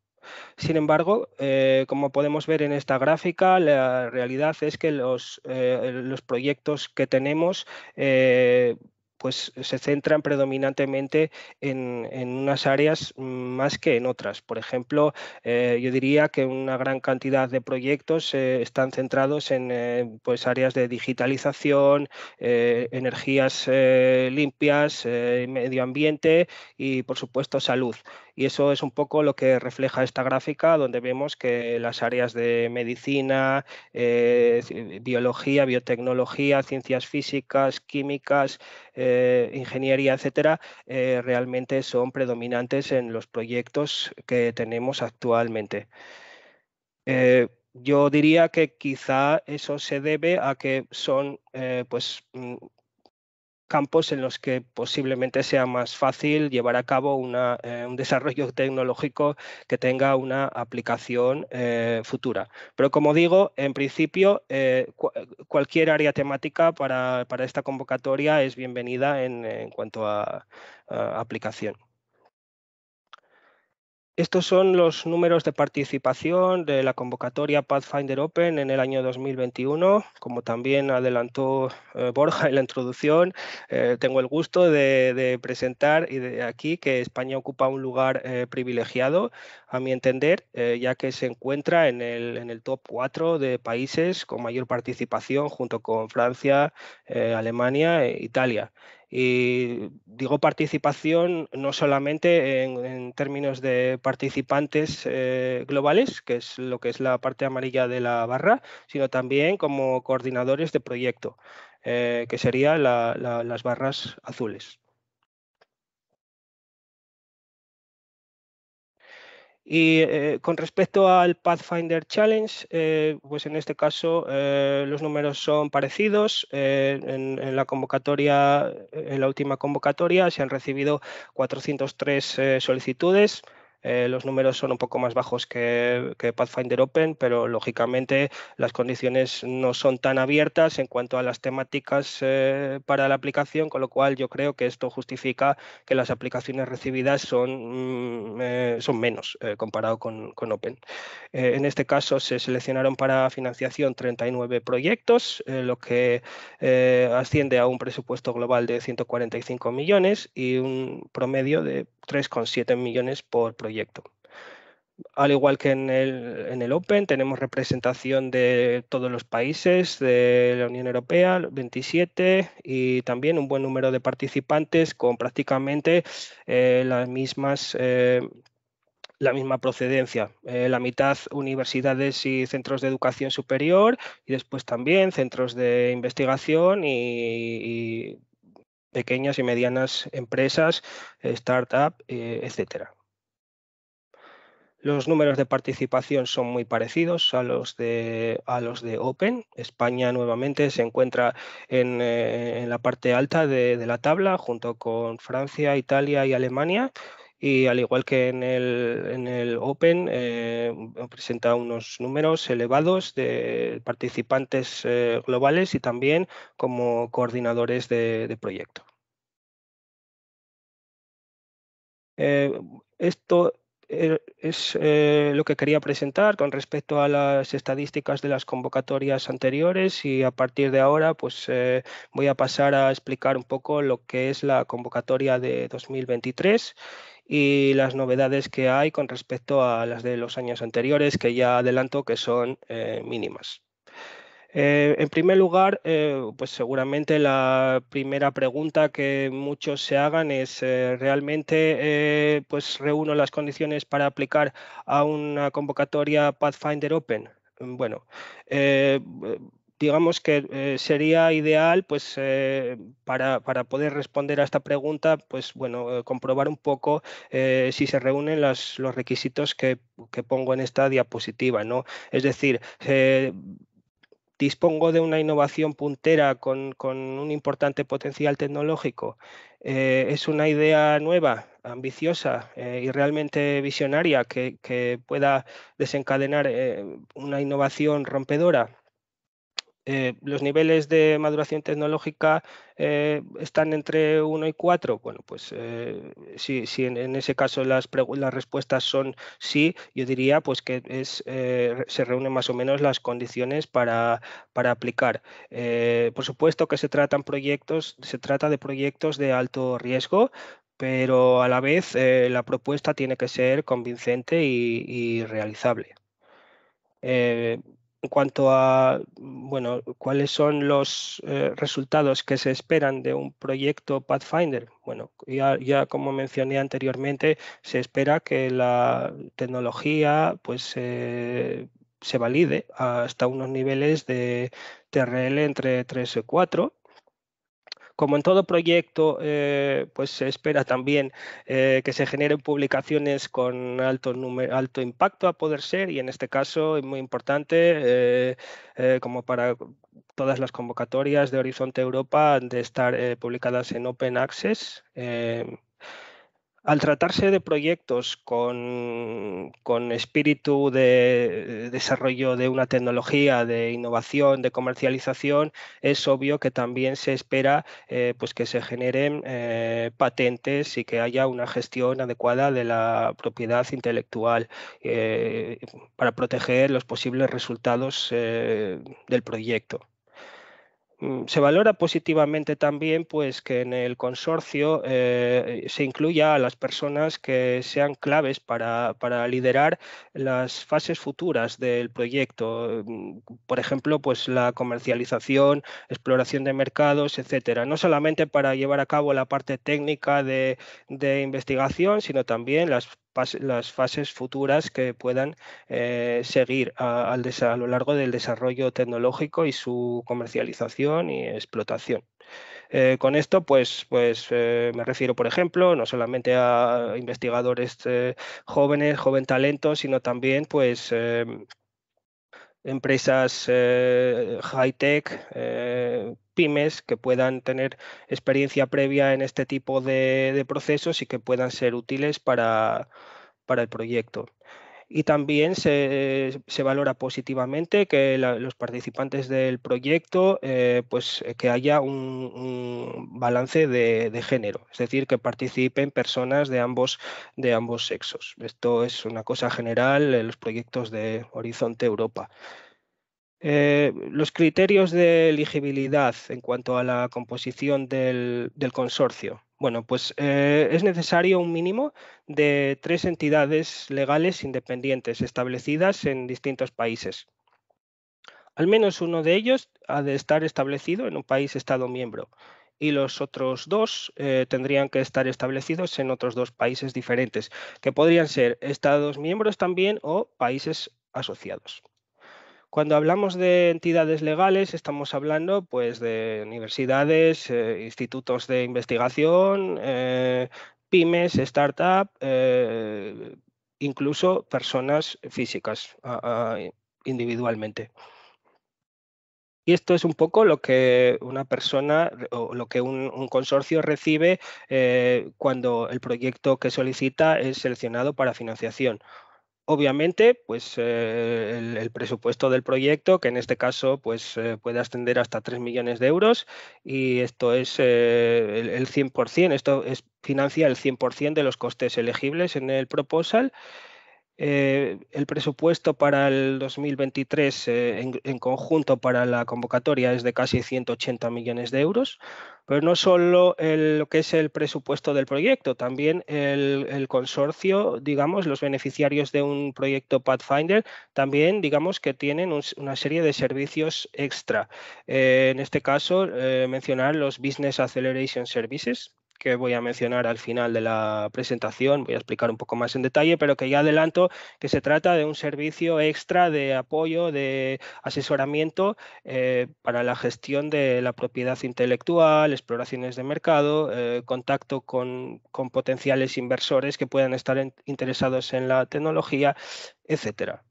Sin embargo, eh, como podemos ver en esta gráfica, la realidad es que los, eh, proyectos que tenemos eh, pues, se centran predominantemente en, unas áreas más que en otras. Por ejemplo, yo diría que una gran cantidad de proyectos están centrados en pues, áreas de digitalización, energías limpias, medio ambiente y, por supuesto, salud. Y eso es un poco lo que refleja esta gráfica, donde vemos que las áreas de medicina, eh, biología, biotecnología, ciencias físicas, químicas, eh, ingeniería, etcétera, eh, realmente son predominantes en los proyectos que tenemos actualmente. yo diría que quizá eso se debe a que son pues mm, campos en los que posiblemente sea más fácil llevar a cabo eh, un desarrollo tecnológico que tenga una aplicación eh, futura. Pero como digo, en principio, eh, cualquier área temática para, esta convocatoria es bienvenida en, cuanto a aplicación. Estos son los números de participación de la convocatoria Pathfinder Open en el año 2021. Como también adelantó eh, Borja en la introducción, eh, tengo el gusto de, presentar y de aquí que España ocupa un lugar eh, privilegiado a mi entender, eh, ya que se encuentra en el, top 4 de países con mayor participación junto con Francia, eh, Alemania e Italia. Y digo participación no solamente en, términos de participantes eh, globales, que es lo que es la parte amarilla de la barra, sino también como coordinadores de proyecto, que serían las barras azules. Y eh, con respecto al Pathfinder Challenge, eh, pues en este caso eh, los números son parecidos. la convocatoria, en la última convocatoria, se han recibido 403 solicitudes, eh, los números son un poco más bajos que, Pathfinder Open, pero lógicamente las condiciones no son tan abiertas en cuanto a las temáticas eh, para la aplicación, con lo cual yo creo que esto justifica que las aplicaciones recibidas son, mm, eh, son menos comparado con, con Open. en este caso se seleccionaron para financiación 39 proyectos, lo que asciende a un presupuesto global de 145 millones y un promedio de 3,7 millones por proyecto al igual que en el, Open, tenemos representación de todos los países de la Unión Europea, 27, y también un buen número de participantes con prácticamente eh, las mismas... Eh, la misma procedencia. Eh, la mitad universidades y centros de educación superior y después también centros de investigación y, pequeñas y medianas empresas, startup, up etcétera. Los números de participación son muy parecidos a los de, a los de Open. España nuevamente se encuentra en, eh, la parte alta de, la tabla junto con Francia, Italia y Alemania y al igual que en el, en el Open, eh, presenta unos números elevados de participantes eh, globales y también como coordinadores de, proyecto. esto eh, es eh, lo que quería presentar con respecto a las estadísticas de las convocatorias anteriores y a partir de ahora pues eh, voy a pasar a explicar un poco lo que es la convocatoria de 2023 y las novedades que hay con respecto a las de los años anteriores que ya adelanto que son mínimas. Eh, en primer lugar, eh, pues seguramente la primera pregunta que muchos se hagan es eh, realmente pues reúno las condiciones para aplicar a una convocatoria Pathfinder Open. Mm, bueno, digamos que sería ideal pues para, poder responder a esta pregunta pues bueno comprobar un poco si se reúnen los requisitos que, que, pongo en esta diapositiva no es decir dispongo de una innovación puntera con, un importante potencial tecnológico, eh, es una idea nueva, ambiciosa eh, y realmente visionaria que, pueda desencadenar eh, una innovación rompedora. Eh, los niveles de maduración tecnológica eh, están entre 1 y 4. Bueno, pues eh, si, en, ese caso las, las, respuestas son sí, yo diría pues que se reúnen más o menos las condiciones para, aplicar. por supuesto que se tratan proyectos, se trata de proyectos de alto riesgo, pero a la vez la propuesta tiene que ser convincente y realizable en cuanto a bueno, cuáles son los eh, resultados que se esperan de un proyecto Pathfinder. Bueno, ya, como mencioné anteriormente, se espera que la tecnología pues, eh, se valide hasta unos niveles de TRL entre 3 y 4 como en todo proyecto, eh, pues se espera también eh, que se generen publicaciones con alto, alto impacto a poder ser y en este caso es muy importante eh, como para todas las convocatorias de Horizonte Europa de estar publicadas en Open Access. Al tratarse de proyectos con, espíritu de desarrollo de una tecnología, de innovación, de comercialización, es obvio que también se espera eh, pues que se generen eh, patentes y que haya una gestión adecuada de la propiedad intelectual eh, para proteger los posibles resultados del proyecto. Mm, se valora positivamente también pues, que en el consorcio eh, se incluya a las personas que sean claves para, liderar las fases futuras del proyecto, mm, por ejemplo, pues, la comercialización, exploración de mercados, etcétera. No solamente para llevar a cabo la parte técnica de investigación, sino también las las fases futuras que puedan eh, seguir a, lo largo del desarrollo tecnológico y su comercialización y explotación. Eh, con esto, pues, pues eh, me refiero, por ejemplo, no solamente a investigadores jóvenes, joven talento, sino también, pues em, empresas eh, high-tech, eh, pymes, que puedan tener experiencia previa en este tipo de, procesos y que puedan ser útiles para, para el proyecto y también se, valora positivamente que los participantes del proyecto, eh, pues eh, que haya un, balance de, género, es decir, que participen personas de ambos, de ambos sexos. Esto es una cosa general en los proyectos de Horizonte Europa. Eh, los criterios de elegibilidad en cuanto a la composición del consorcio. Bueno, pues eh, es necesario un mínimo de tres entidades legales independientes establecidas en distintos países. Al menos uno de ellos ha de estar establecido en un país Estado miembro y los otros dos eh, tendrían que estar establecidos en otros dos países diferentes, que podrían ser Estados miembros también o países asociados. Cuando hablamos de entidades legales, estamos hablando pues, de universidades, eh, institutos de investigación, eh, pymes, startups, eh, incluso personas físicas individualmente. Y esto es un poco lo que una persona o lo que un, consorcio recibe cuando el proyecto que solicita es seleccionado para financiación. Obviamente, pues eh, el, presupuesto del proyecto, que en este caso pues, eh, puede ascender hasta 3 millones de euros, y esto es eh, el, 100%, esto es, financia el 100% de los costes elegibles en el proposal. Eh, el presupuesto para el 2023 eh, en, conjunto para la convocatoria es de casi 180 millones de euros, pero no solo lo que es el presupuesto del proyecto, también el, consorcio, digamos, los beneficiarios de un proyecto Pathfinder, también, digamos, que tienen una serie de servicios extra. Eh, en este caso, mencionar los Business Acceleration Services, que voy a mencionar al final de la presentación, voy a explicar un poco más en detalle, pero que ya adelanto que se trata de un servicio extra de apoyo, de asesoramiento eh, para la gestión de la propiedad intelectual, exploraciones de mercado, eh, contacto con, potenciales inversores que puedan estar interesados en la tecnología, etcétera.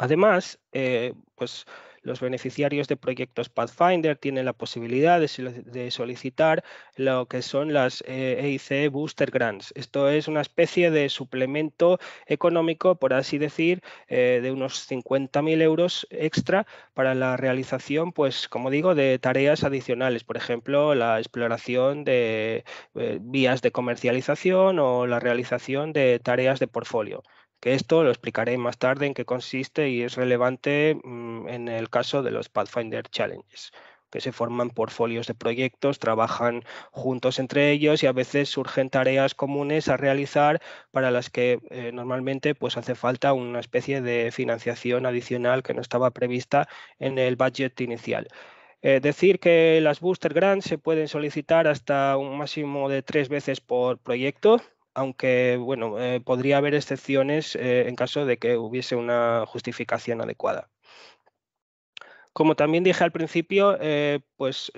Además, eh, pues los beneficiarios de proyectos Pathfinder tienen la posibilidad de, solicitar lo que son las EIC eh, e Booster Grants. Esto es una especie de suplemento económico, por así decir, eh, de unos 50.000 euros extra para la realización, pues como digo, de tareas adicionales, por ejemplo, la exploración de eh, vías de comercialización o la realización de tareas de portfolio que esto lo explicaré más tarde en qué consiste y es relevante mm, en el caso de los Pathfinder Challenges que se forman portfolios de proyectos, trabajan juntos entre ellos y a veces surgen tareas comunes a realizar para las que eh, normalmente pues hace falta una especie de financiación adicional que no estaba prevista en el budget inicial. Eh, decir que las booster grants se pueden solicitar hasta un máximo de tres veces por proyecto, aunque bueno, eh, podría haber excepciones eh, en caso de que hubiese una justificación adecuada. Como también dije al principio, eh, pues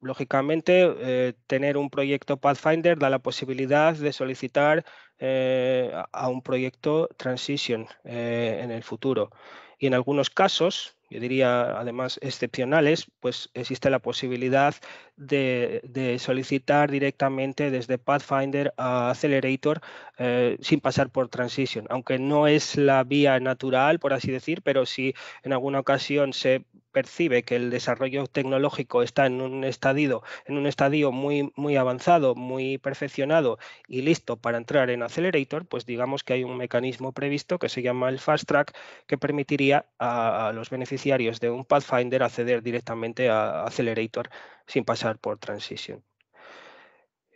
lógicamente tener un proyecto Pathfinder da la posibilidad de solicitar a un proyecto Transition en el futuro. Y en algunos casos, yo diría además excepcionales, pues existe la posibilidad de, solicitar directamente desde Pathfinder a Accelerator eh, sin pasar por Transition, aunque no es la vía natural, por así decir, pero si en alguna ocasión se percibe que el desarrollo tecnológico está en un estadio, en un estadio muy, muy avanzado, muy perfeccionado y listo para entrar en Accelerator, pues digamos que hay un mecanismo previsto que se llama el Fast Track que permitiría a, a los beneficiarios de un Pathfinder acceder directamente a Accelerator sin pasar por Transition.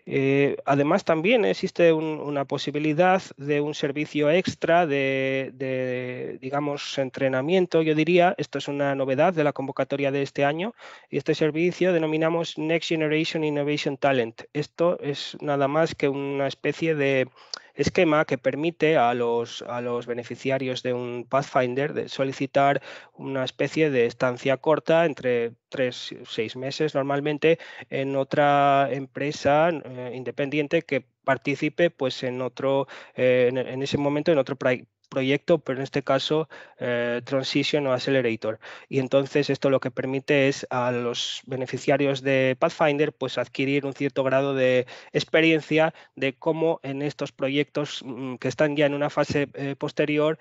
Eh, además, también existe una posibilidad de un servicio extra de, digamos, entrenamiento, yo diría. Esto es una novedad de la convocatoria de este año. Y este servicio denominamos Next Generation Innovation Talent. Esto es nada más que una especie de esquema que permite a los, a los beneficiarios de un Pathfinder de solicitar una especie de estancia corta entre tres, seis meses normalmente en otra empresa eh, independiente que partícipe pues en otro, eh, en, ese momento en otro proyecto, pero en este caso eh, Transition o Accelerator. Y entonces esto lo que permite es a los beneficiarios de Pathfinder pues adquirir un cierto grado de experiencia de cómo en estos proyectos mm, que están ya en una fase eh, posterior,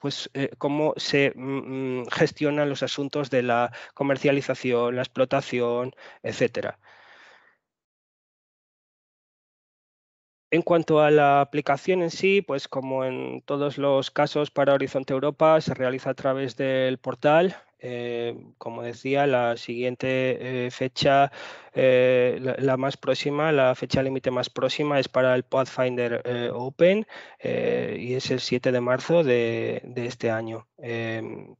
pues cómo se mm, mm, gestionan los asuntos de la comercialización, la explotación, etcétera. En cuanto a la aplicación en sí, pues como en todos los casos para Horizonte Europa, se realiza a través del portal. Eh, como decía, la siguiente eh, fecha, eh, la, más próxima, la fecha límite más próxima es para el Pathfinder Open y es el 7 de marzo de este año. Em,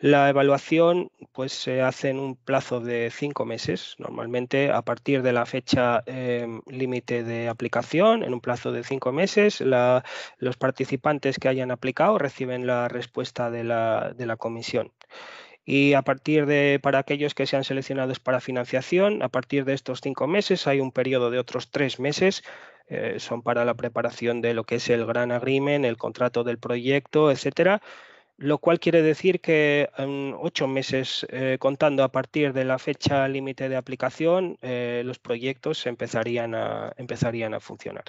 la evaluación pues, se hace en un plazo de cinco meses, normalmente a partir de la fecha em, límite de aplicación, en un plazo de cinco meses. los participantes que hayan aplicado reciben la respuesta de la, comisión y a partir de, para aquellos que sean seleccionados para financiación, a partir de estos cinco meses hay un periodo de otros tres meses, eh, son para la preparación de lo que es el gran agreement, el contrato del proyecto, etcétera, lo cual quiere decir que en ocho meses eh, contando a partir de la fecha límite de aplicación, eh, los proyectos empezarían a, empezarían a funcionar.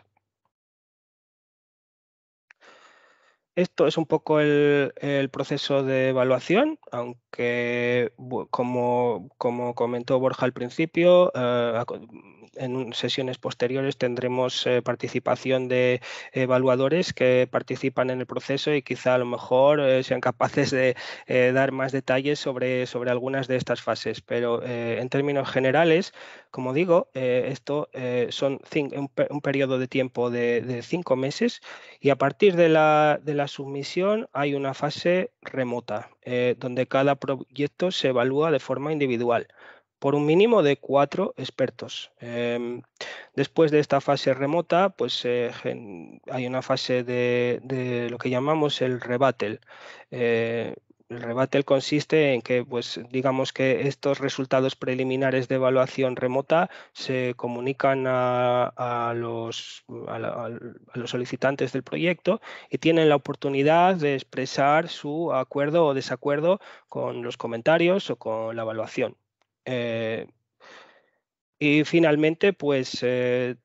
Esto es un poco el, proceso de evaluación, aunque como, comentó Borja al principio, eh, en sesiones posteriores tendremos eh, participación de evaluadores que participan en el proceso y quizá a lo mejor eh, sean capaces de eh, dar más detalles sobre, algunas de estas fases. Pero en términos generales, como digo, esto son un, periodo de tiempo de, cinco meses y a partir de la, de la submisión hay una fase remota donde cada proyecto se evalúa de forma individual por un mínimo de cuatro expertos. Em, después de esta fase remota, pues eh, hay una fase de, lo que llamamos el rebattle. Eh, el rebattle consiste en que, pues, digamos que estos resultados preliminares de evaluación remota se comunican a, los, solicitantes del proyecto y tienen la oportunidad de expresar su acuerdo o desacuerdo con los comentarios o con la evaluación. Eh, y finalmente, pues eh,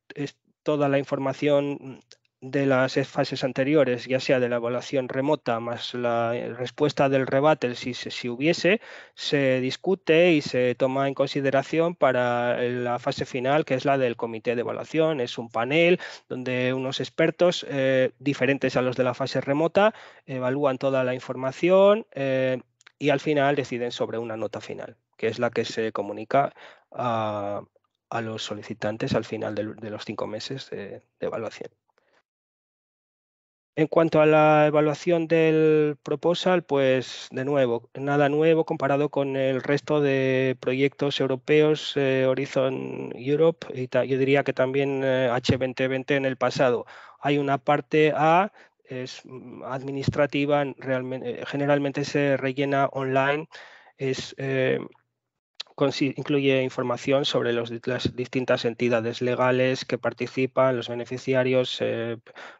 toda la información de las fases anteriores, ya sea de la evaluación remota más la eh, respuesta del rebate, si, si hubiese, se discute y se toma en consideración para la fase final, que es la del comité de evaluación. Es un panel donde unos expertos, diferentes a los de la fase remota, evalúan toda la información y al final deciden sobre una nota final que es la que se comunica a, los solicitantes al final de, los cinco meses de, evaluación. En cuanto a la evaluación del proposal, pues de nuevo, nada nuevo comparado con el resto de proyectos europeos, eh, Horizon Europe, y yo diría que también H2020 eh, en el pasado. Hay una parte A es mm, administrativa, eh, generalmente se rellena online, es incluye información sobre las distintas entidades legales que participan, los beneficiarios, eh,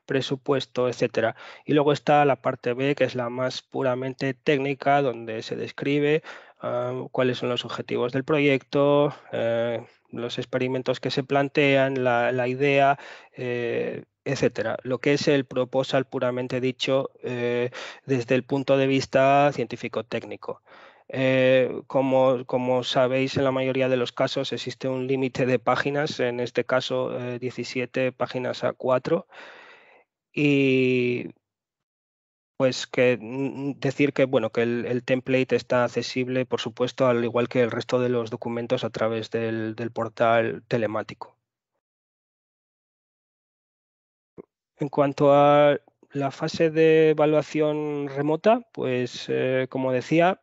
presupuesto, etcétera. Y luego está la parte B, que es la más puramente técnica, donde se describe ah, cuáles son los objetivos del proyecto, eh, los experimentos que se plantean, la, idea, eh, etcétera. Lo que es el proposal puramente dicho desde el punto de vista científico-técnico. Eh, como, sabéis, en la mayoría de los casos existe un límite de páginas, en este caso 17 eh, páginas a 4. Y pues que mm, mm, decir que bueno que el, template está accesible, por supuesto, al igual que el resto de los documentos a través del, portal telemático. En cuanto a la fase de evaluación remota, pues eh, como decía,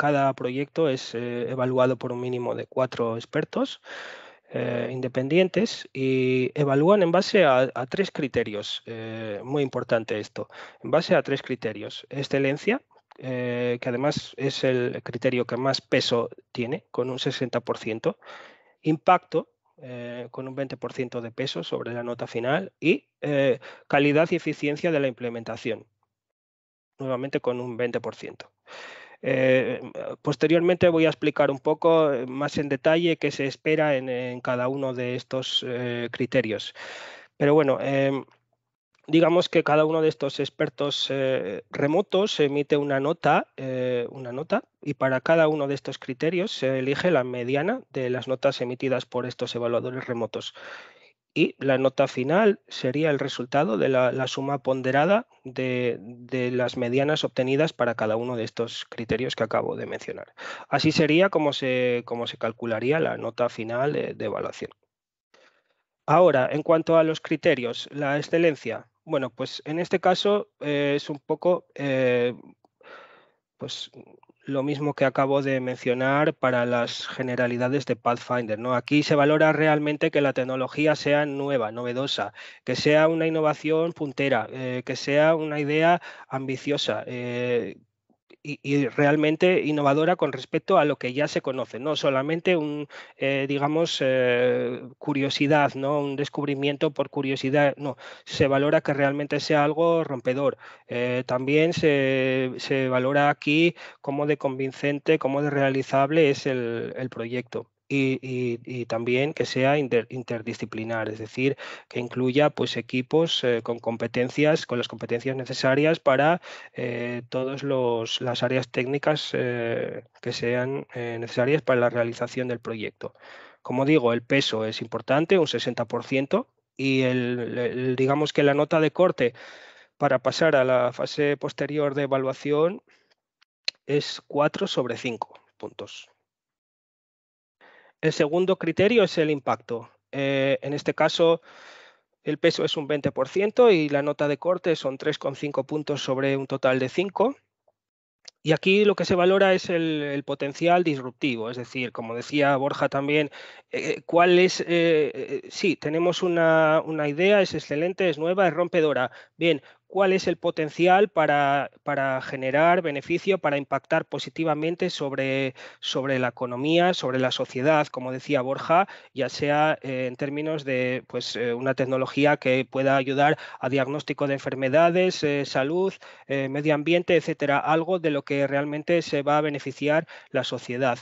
cada proyecto es eh, evaluado por un mínimo de cuatro expertos eh, independientes y evalúan en base a, tres criterios, eh, muy importante esto, en base a tres criterios. Excelencia, que además es el criterio que más peso tiene, con un 60%. Impacto, con un 20% de peso sobre la nota final y calidad y eficiencia de la implementación, nuevamente con un 20%. Eh, posteriormente voy a explicar un poco eh, más en detalle qué se espera en, cada uno de estos eh, criterios. Pero bueno, em, digamos que cada uno de estos expertos remotos emite una nota, una nota, y para cada uno de estos criterios se elige la mediana de las notas emitidas por estos evaluadores remotos y la nota final sería el resultado de la, suma ponderada de, las medianas obtenidas para cada uno de estos criterios que acabo de mencionar. Así sería como se, se calcularía la nota final de, evaluación. Ahora, en cuanto a los criterios, la excelencia. Bueno, pues en este caso eh, es un poco eh, pues, lo mismo que acabo de mencionar para las generalidades de Pathfinder. ¿no? Aquí se valora realmente que la tecnología sea nueva, novedosa, que sea una innovación puntera, eh, que sea una idea ambiciosa, eh, y, realmente innovadora con respecto a lo que ya se conoce, no solamente un, eh, digamos, eh, curiosidad, ¿no? un descubrimiento por curiosidad, no, se valora que realmente sea algo rompedor. Eh, también se, valora aquí cómo de convincente, cómo de realizable es el proyecto y, también que sea interdisciplinar, es decir, que incluya pues, equipos eh, con competencias, con las competencias necesarias para eh, todas las áreas técnicas eh, que sean necesarias para la realización del proyecto. Como digo, el peso es importante, un 60%, y digamos que la nota de corte para pasar a la fase posterior de evaluación es 4 sobre 5 puntos. El segundo criterio es el impacto. Eh, en este caso, el peso es un 20% y la nota de corte son 3,5 puntos sobre un total de 5. Y aquí lo que se valora es el, potencial disruptivo, es decir, como decía Borja también, eh, eh, cuál es, sí, tenemos una, una idea, es excelente, es nueva, es rompedora. Bien, cuál es el potencial para, generar beneficio, para impactar positivamente sobre, sobre, la economía, sobre la sociedad, como decía Borja, ya sea eh, en términos de pues, eh, una tecnología que pueda ayudar a diagnóstico de enfermedades, eh, salud, medio ambiente, etcétera, algo de lo que realmente se va a beneficiar la sociedad.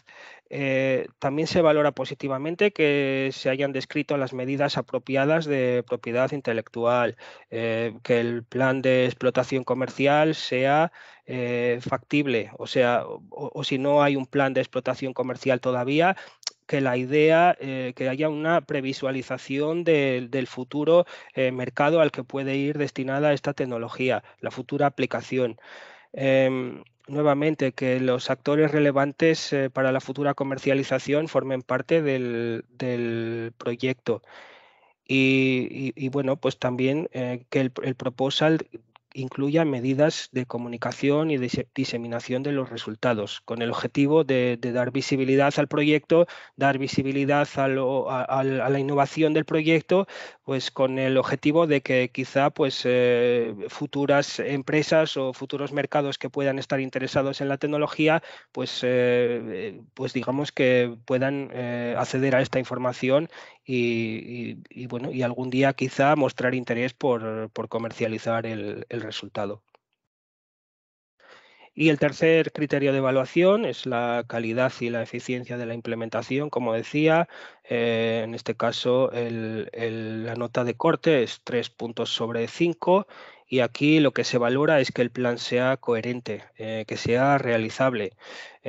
Eh, también se valora positivamente que se hayan descrito las medidas apropiadas de propiedad intelectual, eh, que el plan de explotación comercial sea eh, factible, o sea, o, si no hay un plan de explotación comercial todavía, que la idea, que haya una previsualización del futuro mercado al que puede ir destinada esta tecnología, la futura aplicación. Em, nuevamente que los actores relevantes eh, para la futura comercialización formen parte del, proyecto. Y, y, bueno, pues también eh, que el, proposal incluya medidas de comunicación y de diseminación de los resultados, con el objetivo de, dar visibilidad al proyecto, dar visibilidad a, la innovación del proyecto, pues con el objetivo de que quizá pues, eh, futuras empresas o futuros mercados que puedan estar interesados en la tecnología, pues, eh, eh, pues digamos que puedan acceder a esta información y, bueno, y algún día quizá mostrar interés por, comercializar el, el resultado. Y el tercer criterio de evaluación es la calidad y la eficiencia de la implementación. Como decía, eh, en este caso la nota de corte es 3 puntos sobre 5 y aquí lo que se valora es que el plan sea coherente, eh, que sea realizable,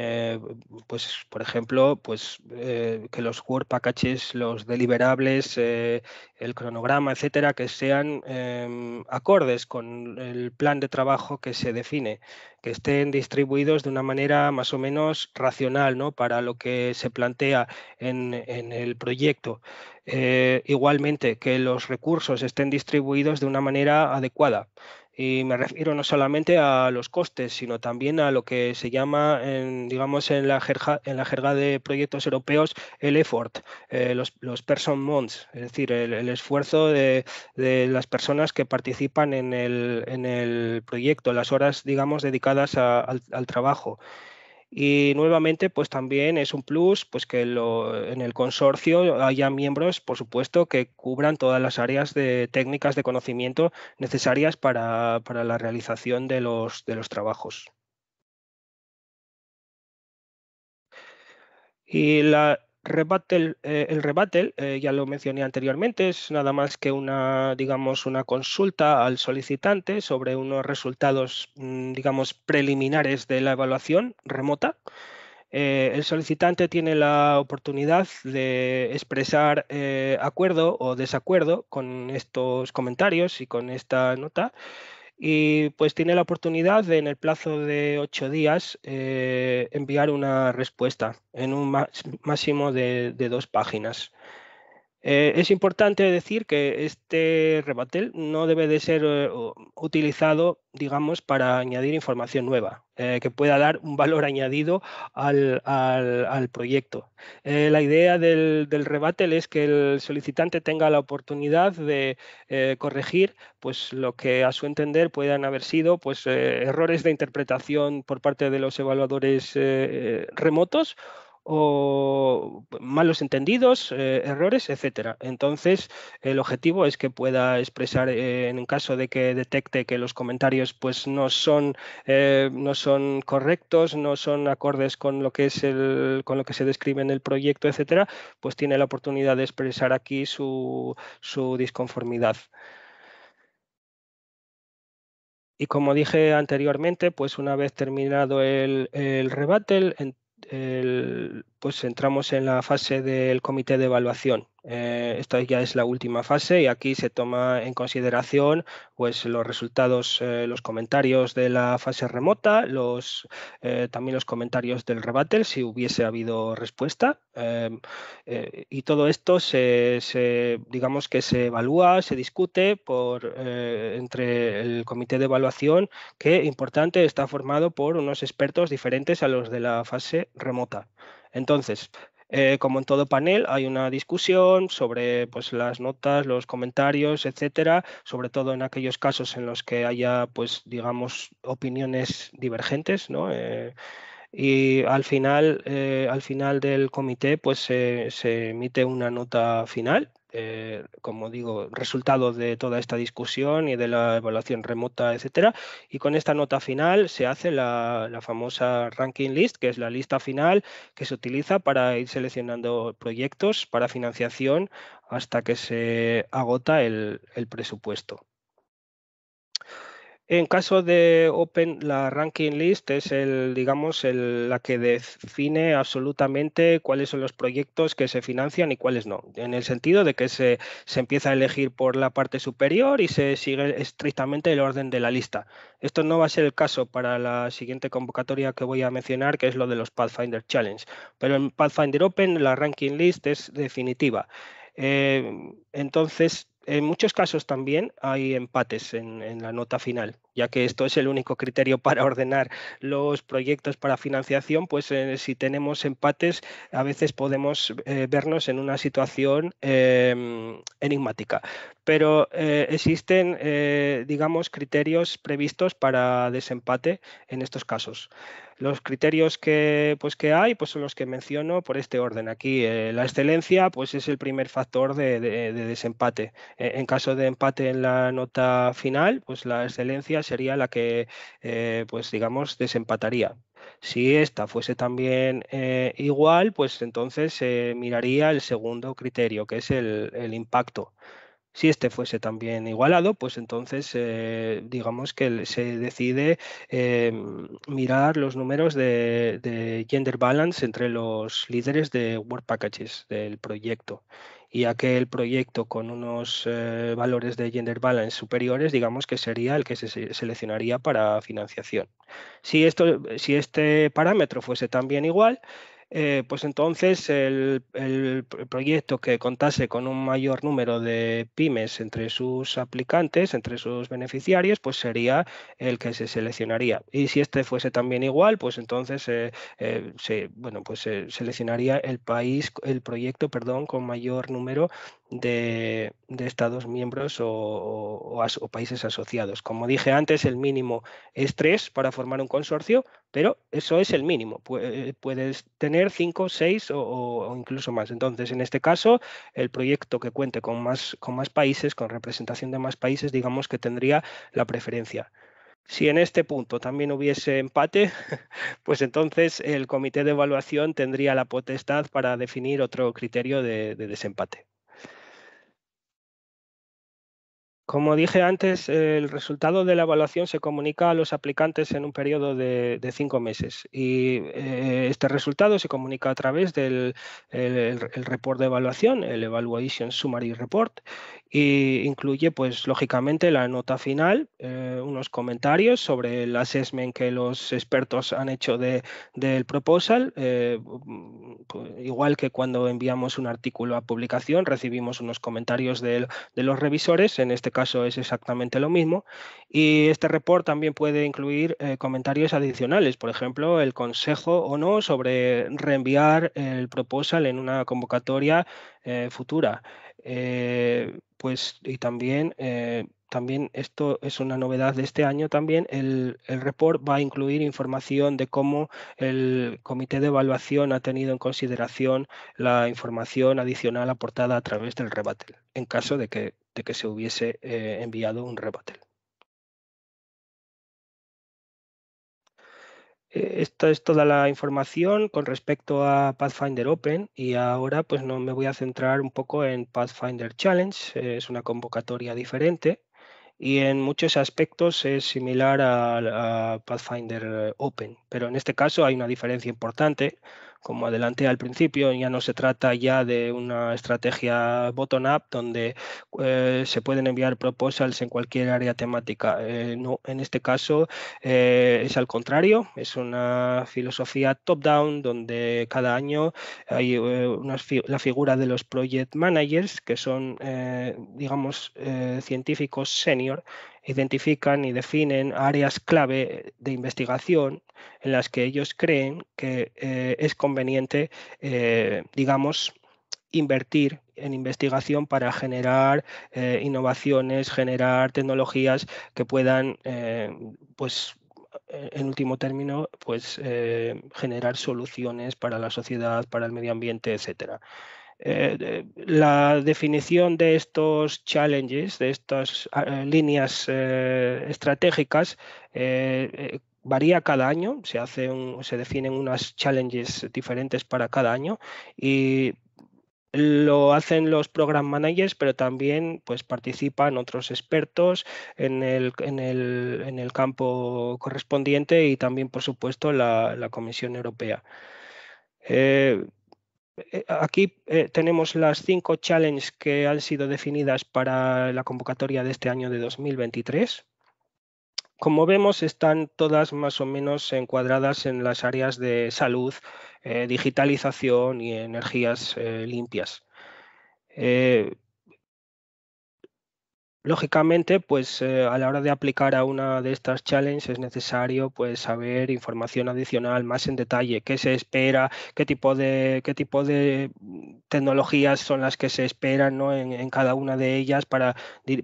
eh, pues por ejemplo, pues eh, que los work packages, los deliberables, eh, el cronograma, etcétera, que sean em, acordes con el plan de trabajo que se define, que estén distribuidos de una manera más o menos racional, Para lo que se plantea en, en el proyecto. igualmente, que los recursos estén distribuidos de una manera adecuada. Y me refiero no solamente a los costes, sino también a lo que se llama, en, digamos, en la, jerga, en la jerga de proyectos europeos, el effort, eh, los, person months, es decir, el, esfuerzo de, las personas que participan en el, en el proyecto, las horas, digamos, dedicadas al trabajo. Y nuevamente, pues también es un plus pues que en el consorcio haya miembros, por supuesto, que cubran todas las áreas de técnicas de conocimiento necesarias para, la realización de los, de los trabajos. Y la, eh, el rebate, eh, ya lo mencioné anteriormente, es nada más que una, digamos, una consulta al solicitante sobre unos resultados, mm, digamos, preliminares de la evaluación remota. Eh, el solicitante tiene la oportunidad de expresar acuerdo o desacuerdo con estos comentarios y con esta nota y pues tiene la oportunidad de en el plazo de ocho días eh, enviar una respuesta en un máximo de dos páginas. Eh, es importante decir que este rebatel no debe de ser eh, utilizado, digamos, para añadir información nueva, eh, que pueda dar un valor añadido al, proyecto. la idea del, del rebatel es que el solicitante tenga la oportunidad de corregir pues, lo que a su entender puedan haber sido pues, errores de interpretación por parte de los evaluadores remotos o malos entendidos, eh, errores, etcétera. Entonces, el objetivo es que pueda expresar, eh, en un caso de que detecte que los comentarios pues, no, son, eh, no son correctos, no son acordes con lo, que es el, con lo que se describe en el proyecto, etcétera, pues tiene la oportunidad de expresar aquí su, su disconformidad. Y como dije anteriormente, pues una vez terminado el, rebate, el, el, pues entramos en la fase del comité de evaluación. Eh, esta ya es la última fase y aquí se toma en consideración pues, los resultados, eh, los comentarios de la fase remota, eh, también los comentarios del rebate, si hubiese habido respuesta. Em, y todo esto se, digamos que se evalúa, se discute por, entre el comité de evaluación, que importante está formado por unos expertos diferentes a los de la fase remota. Entonces, eh, como en todo panel, hay una discusión sobre pues, las notas, los comentarios, etcétera, sobre todo en aquellos casos en los que haya, pues, digamos, opiniones divergentes, ¿no? Eh, y al final, eh, al final del comité pues se emite una nota final eh, como digo, resultado de toda esta discusión y de la evaluación remota, etcétera. Y con esta nota final se hace la, famosa ranking list, que es la lista final que se utiliza para ir seleccionando proyectos para financiación hasta que se agota el presupuesto. En caso de Open, la ranking list es el, digamos, la que define absolutamente cuáles son los proyectos que se financian y cuáles no. En el sentido de que se, empieza a elegir por la parte superior y se sigue estrictamente el orden de la lista. Esto no va a ser el caso para la siguiente convocatoria que voy a mencionar, que es lo de los Pathfinder Challenge. Pero en Pathfinder Open la ranking list es definitiva. Eh, entonces, en muchos casos también hay empates en, la nota final, ya que esto es el único criterio (laughs) para ordenar los proyectos para financiación, pues eh, si tenemos empates a veces podemos eh, vernos en una situación em, enigmática. Pero eh, existen, digamos, criterios previstos para desempate en estos casos. Los criterios que, pues, que hay pues, son los que menciono por este orden. Aquí eh, la excelencia pues, es el primer factor de, desempate. E, en caso de empate en la nota final, pues la excelencia sería la que, eh, pues, digamos, desempataría. Si esta fuese también eh, igual, pues entonces se miraría el segundo criterio, que es el impacto. Si este fuese también igualado, pues entonces eh, digamos que se decide em, mirar los números de, gender balance entre los líderes de Word Packages del proyecto. Y aquel proyecto con unos eh, valores de gender balance superiores, digamos que sería el que se seleccionaría para financiación. Si, esto, si este parámetro fuese también igual, eh, pues entonces el, proyecto que contase con un mayor número de pymes entre sus aplicantes, entre sus beneficiarios, pues sería el que se seleccionaría. Y si este fuese también igual, pues entonces eh, eh, se, bueno, pues seleccionaría el país, el proyecto, perdón, con mayor número de, estados miembros o, países asociados. Como dije antes, el mínimo es tres para formar un consorcio, pero eso es el mínimo. Eh, puedes tener cinco, seis o, incluso más. Entonces, en este caso, el proyecto que cuente con más, países, con representación de más países, digamos que tendría la preferencia. Si en este punto también hubiese empate, (laughs) pues entonces el comité de evaluación tendría la potestad para definir otro criterio de desempate. Como dije antes, el resultado de la evaluación se comunica a los aplicantes en un periodo de, cinco meses y eh, este resultado se comunica a través del el, report de evaluación, el Evaluation Summary Report, incluye, pues lógicamente, la nota final, eh, unos comentarios sobre el assessment que los expertos han hecho del proposal. Eh, mm, igual que cuando enviamos un artículo a publicación, recibimos unos comentarios de, los revisores, en este caso es exactamente lo mismo. Y este report también puede incluir eh, comentarios adicionales, por ejemplo, el consejo o no sobre reenviar el proposal en una convocatoria futura. Eh, pues y también, eh, también esto es una novedad de este año también, el, report va a incluir información de cómo el comité de evaluación ha tenido en consideración la información adicional aportada a través del rebatel, en caso de que, de que se hubiese eh, enviado un rebatel. Eh, esta es toda la información con respecto a Pathfinder Open y ahora pues no me voy a centrar un poco en Pathfinder Challenge, es una convocatoria diferente y en muchos aspectos es similar a, a Pathfinder Open, pero en este caso hay una diferencia importante como adelanté al principio, ya no se trata ya de una estrategia bottom-up donde eh, se pueden enviar proposals en cualquier área temática. Eh, no, en este caso eh, es al contrario, es una filosofía top-down donde cada año hay la figura de los project managers que son, digamos, científicos senior identifican y definen áreas clave de investigación en las que ellos creen que eh, es conveniente, eh, digamos, invertir en investigación para generar eh, innovaciones, generar tecnologías que puedan, pues, en último término, pues, generar soluciones para la sociedad, para el medio ambiente, etcétera. Eh, la definición de estos challenges, de estas eh, líneas eh, estratégicas, varía cada año. Se, hace se definen unas challenges diferentes para cada año y lo hacen los program managers, pero también pues, participan otros expertos en el, en el, campo correspondiente y también, por supuesto, la, Comisión Europea. Eh, aquí eh, tenemos las cinco challenges que han sido definidas para la convocatoria de este año de 2023. Como vemos, están todas más o menos encuadradas en las áreas de salud, eh, digitalización y energías limpias. Lógicamente, pues eh, a la hora de aplicar a una de estas challenges es necesario pues saber información adicional más en detalle, qué se espera, qué tipo de, qué tipo de mm, tecnologías son las que se esperan en, cada una de ellas para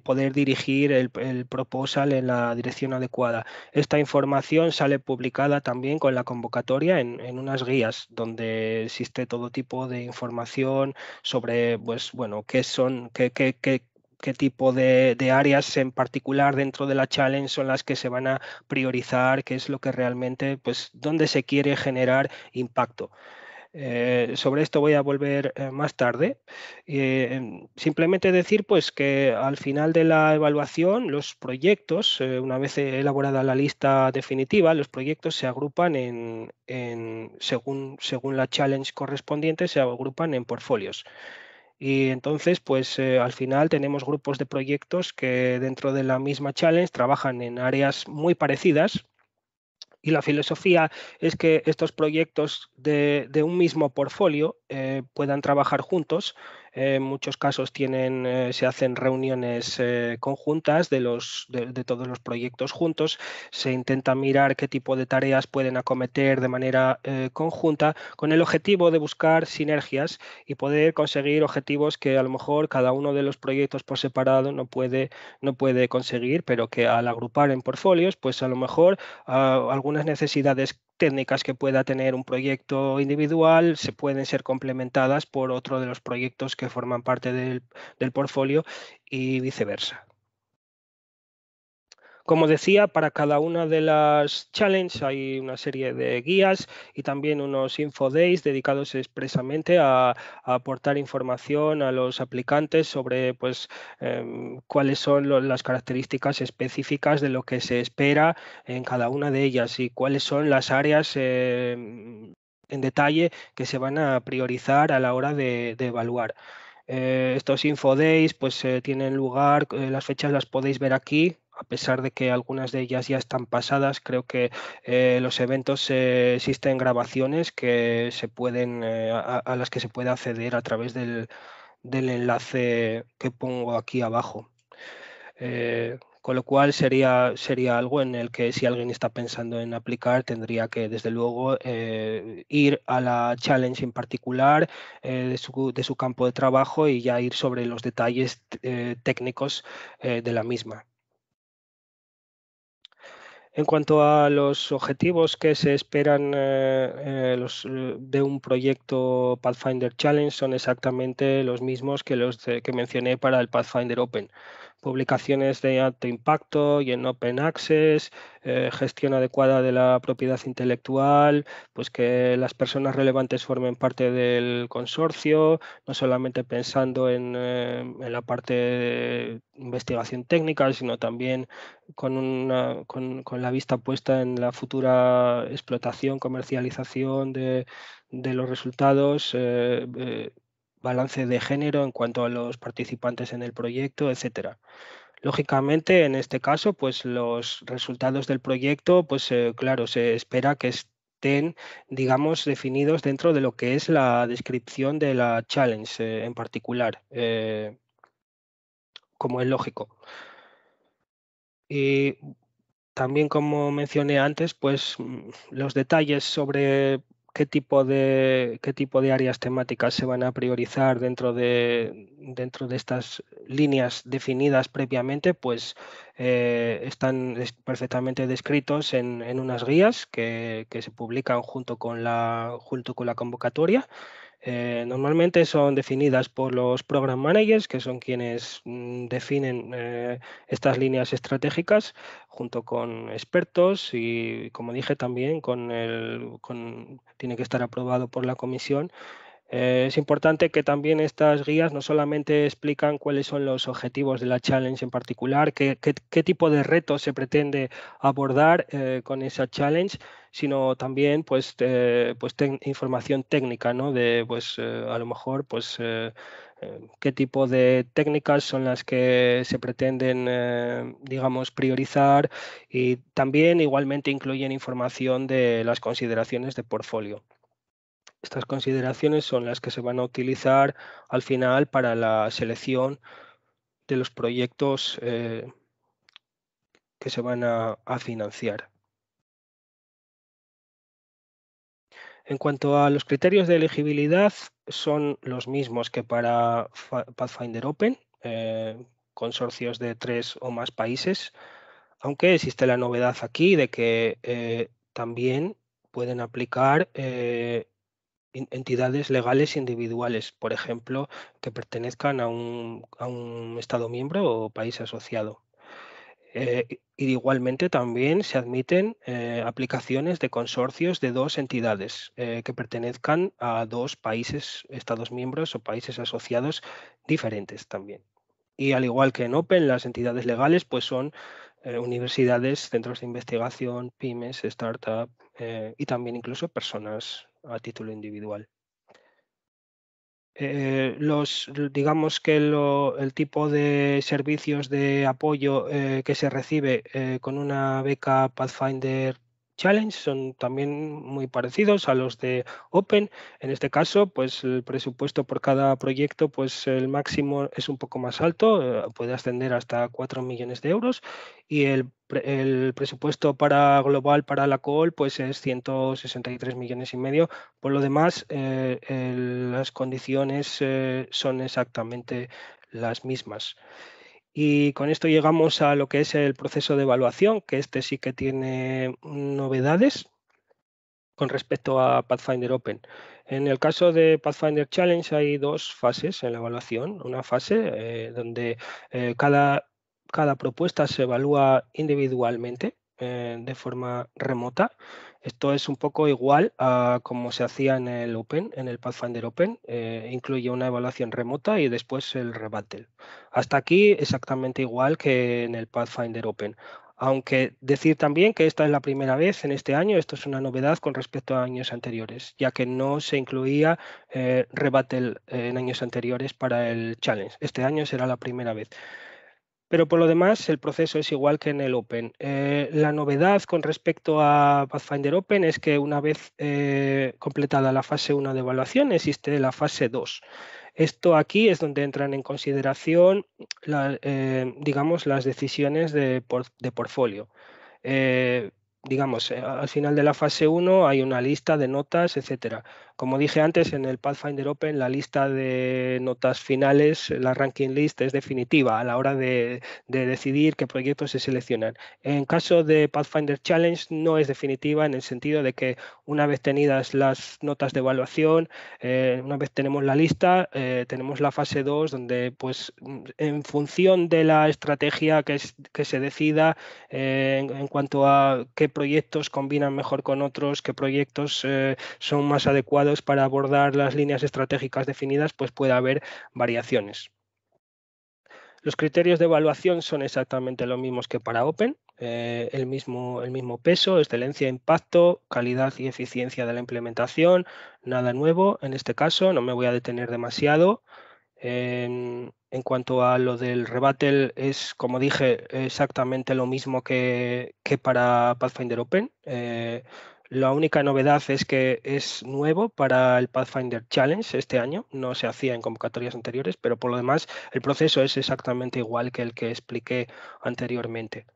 poder dirigir el, el proposal en la dirección adecuada. Esta información sale publicada también con la convocatoria en, en unas guías donde existe todo tipo de información sobre pues bueno, qué son, qué, qué qué tipo de, áreas en particular dentro de la challenge son las que se van a priorizar, qué es lo que realmente, pues, dónde se quiere generar impacto. Eh, sobre esto voy a volver eh, más tarde. Eh, simplemente decir pues, que al final de la evaluación, los proyectos, una vez elaborada la lista definitiva, los proyectos se agrupan en, según, según la challenge correspondiente, se agrupan en portfolios. Y entonces, pues eh, al final tenemos grupos de proyectos que dentro de la misma challenge trabajan en áreas muy parecidas. Y la filosofía es que estos proyectos de, de un mismo portfolio eh, puedan trabajar juntos en muchos casos tienen, eh, se hacen reuniones eh, conjuntas de, los, de, todos los proyectos juntos, se intenta mirar qué tipo de tareas pueden acometer de manera eh, conjunta con el objetivo de buscar sinergias y poder conseguir objetivos que a lo mejor cada uno de los proyectos por separado no puede, no puede conseguir, pero que al agrupar en portfolios, pues a lo mejor ah, algunas necesidades técnicas que pueda tener un proyecto individual se pueden ser complementadas por otro de los proyectos que forman parte del, portfolio y viceversa. Como decía, para cada una de las challenges hay una serie de guías y también unos info days dedicados expresamente a, aportar información a los aplicantes sobre pues, em, cuáles son las características específicas de lo que se espera en cada una de ellas y cuáles son las áreas em, en detalle que se van a priorizar a la hora de, evaluar. Eh, estos info days pues eh, tienen lugar, eh, las fechas las podéis ver aquí, a pesar de que algunas de ellas ya están pasadas, creo que eh, los eventos eh, existen grabaciones que se pueden, eh, a, las que se puede acceder a través del, enlace que pongo aquí abajo. con lo cual sería, algo en el que si alguien está pensando en aplicar tendría que desde luego ir a la challenge en particular de, su, campo de trabajo y ya ir sobre los detalles técnicos de la misma. En cuanto a los objetivos que se esperan eh, eh, eh, de un proyecto Pathfinder Challenge, son exactamente los mismos que los que mencioné para el Pathfinder Open publicaciones de alto impacto y en open access, eh, gestión adecuada de la propiedad intelectual, pues que las personas relevantes formen parte del consorcio, no solamente pensando en, eh, la parte de investigación técnica, sino también con, con, la vista puesta en la futura explotación, comercialización de, los resultados, eh, balance de género en cuanto a los participantes en el proyecto, etcétera. Lógicamente, en este caso, pues los resultados del proyecto, pues eh, claro, se espera que estén, digamos, definidos dentro de lo que es la descripción de la challenge eh, en particular, eh, como es lógico. Y también, como mencioné antes, pues mm, los detalles sobre qué tipo de qué tipo de áreas temáticas se van a priorizar dentro de dentro de estas líneas definidas previamente pues eh, están perfectamente descritos en, en unas guías que, que, se publican junto con la junto con la convocatoria eh, normalmente son definidas por los program managers, que son quienes mm, definen eh, estas líneas estratégicas, junto con expertos y, como dije también, con el, tiene que estar aprobado por la comisión eh, es importante que también estas guías no solamente explican cuáles son los objetivos de la challenge en particular, qué, tipo de retos se pretende abordar eh, con esa challenge, sino también pues, eh, pues, información técnica, ¿no? De pues a lo mejor pues, qué tipo de técnicas son las que se pretenden, digamos, priorizar y también igualmente incluyen información de las consideraciones de portfolio. Estas consideraciones son las que se van a utilizar al final para la selección de los proyectos eh, que se van a, financiar. En cuanto a los criterios de elegibilidad, son los mismos que para Pathfinder Open, eh, consorcios de tres o más países, aunque existe la novedad aquí de que eh, también pueden aplicar entidades legales individuales, por ejemplo, que pertenezcan a un, Estado miembro o país asociado. Eh, y igualmente también se admiten eh, aplicaciones de consorcios de dos entidades eh, que pertenezcan a dos países, Estados miembros o países asociados diferentes también. Y al igual que en Open, las entidades legales pues son universidades, centros de investigación, pymes, startups y también incluso personas a título individual. Eh, los, digamos que el tipo de servicios de apoyo eh, que se recibe eh, con una beca Pathfinder Challenge son también muy parecidos a los de Open. En este caso, pues el presupuesto por cada proyecto, pues el máximo es un poco más alto, puede ascender hasta 4 millones de euros y el el presupuesto para global para la COL pues es 163 millones y medio. Por lo demás, eh, las condiciones eh, son exactamente las mismas. Y con esto llegamos a lo que es el proceso de evaluación, que este sí que tiene novedades con respecto a Pathfinder Open. En el caso de Pathfinder Challenge hay dos fases en la evaluación. Una fase eh, donde cada cada propuesta se evalúa individualmente eh, de forma remota. Esto es un poco igual a como se hacía en el Open, en el Pathfinder Open. Eh, incluye una evaluación remota y después el rebattle. Hasta aquí exactamente igual que en el Pathfinder Open. Aunque decir también que esta es la primera vez en este año, esto es una novedad con respecto a años anteriores, ya que no se incluía eh, eh en años anteriores para el challenge. Este año será la primera vez. Pero por lo demás, el proceso es igual que en el Open. Eh, la novedad con respecto a Pathfinder Open es que una vez eh, completada la fase 1 de evaluación, existe la fase 2. Esto aquí es donde entran en consideración, eh, digamos, las decisiones de, portfolio. digamos, al final de la fase 1 hay una lista de notas, etcétera. Como dije antes, en el Pathfinder Open la lista de notas finales, la ranking list, es definitiva a la hora de, decidir qué proyectos se seleccionan. En caso de Pathfinder Challenge no es definitiva en el sentido de que una vez tenidas las notas de evaluación, eh, una vez tenemos la lista, eh, tenemos la fase 2 donde pues en función de la estrategia que, se decida eh, en, cuanto a qué proyectos combinan mejor con otros, qué proyectos son más adecuados, para abordar las líneas estratégicas definidas, pues puede haber variaciones. Los criterios de evaluación son exactamente los mismos que para Open, eh, el, mismo, el mismo peso, excelencia, impacto, calidad y eficiencia de la implementación, nada nuevo en este caso, no me voy a detener demasiado. En, cuanto a lo del rebate es, como dije, exactamente lo mismo que, que para Pathfinder Open. Eh, la única novedad es que es nuevo para el Pathfinder Challenge este año, no se hacía en convocatorias anteriores, pero por lo demás el proceso es exactamente igual que el que expliqué anteriormente.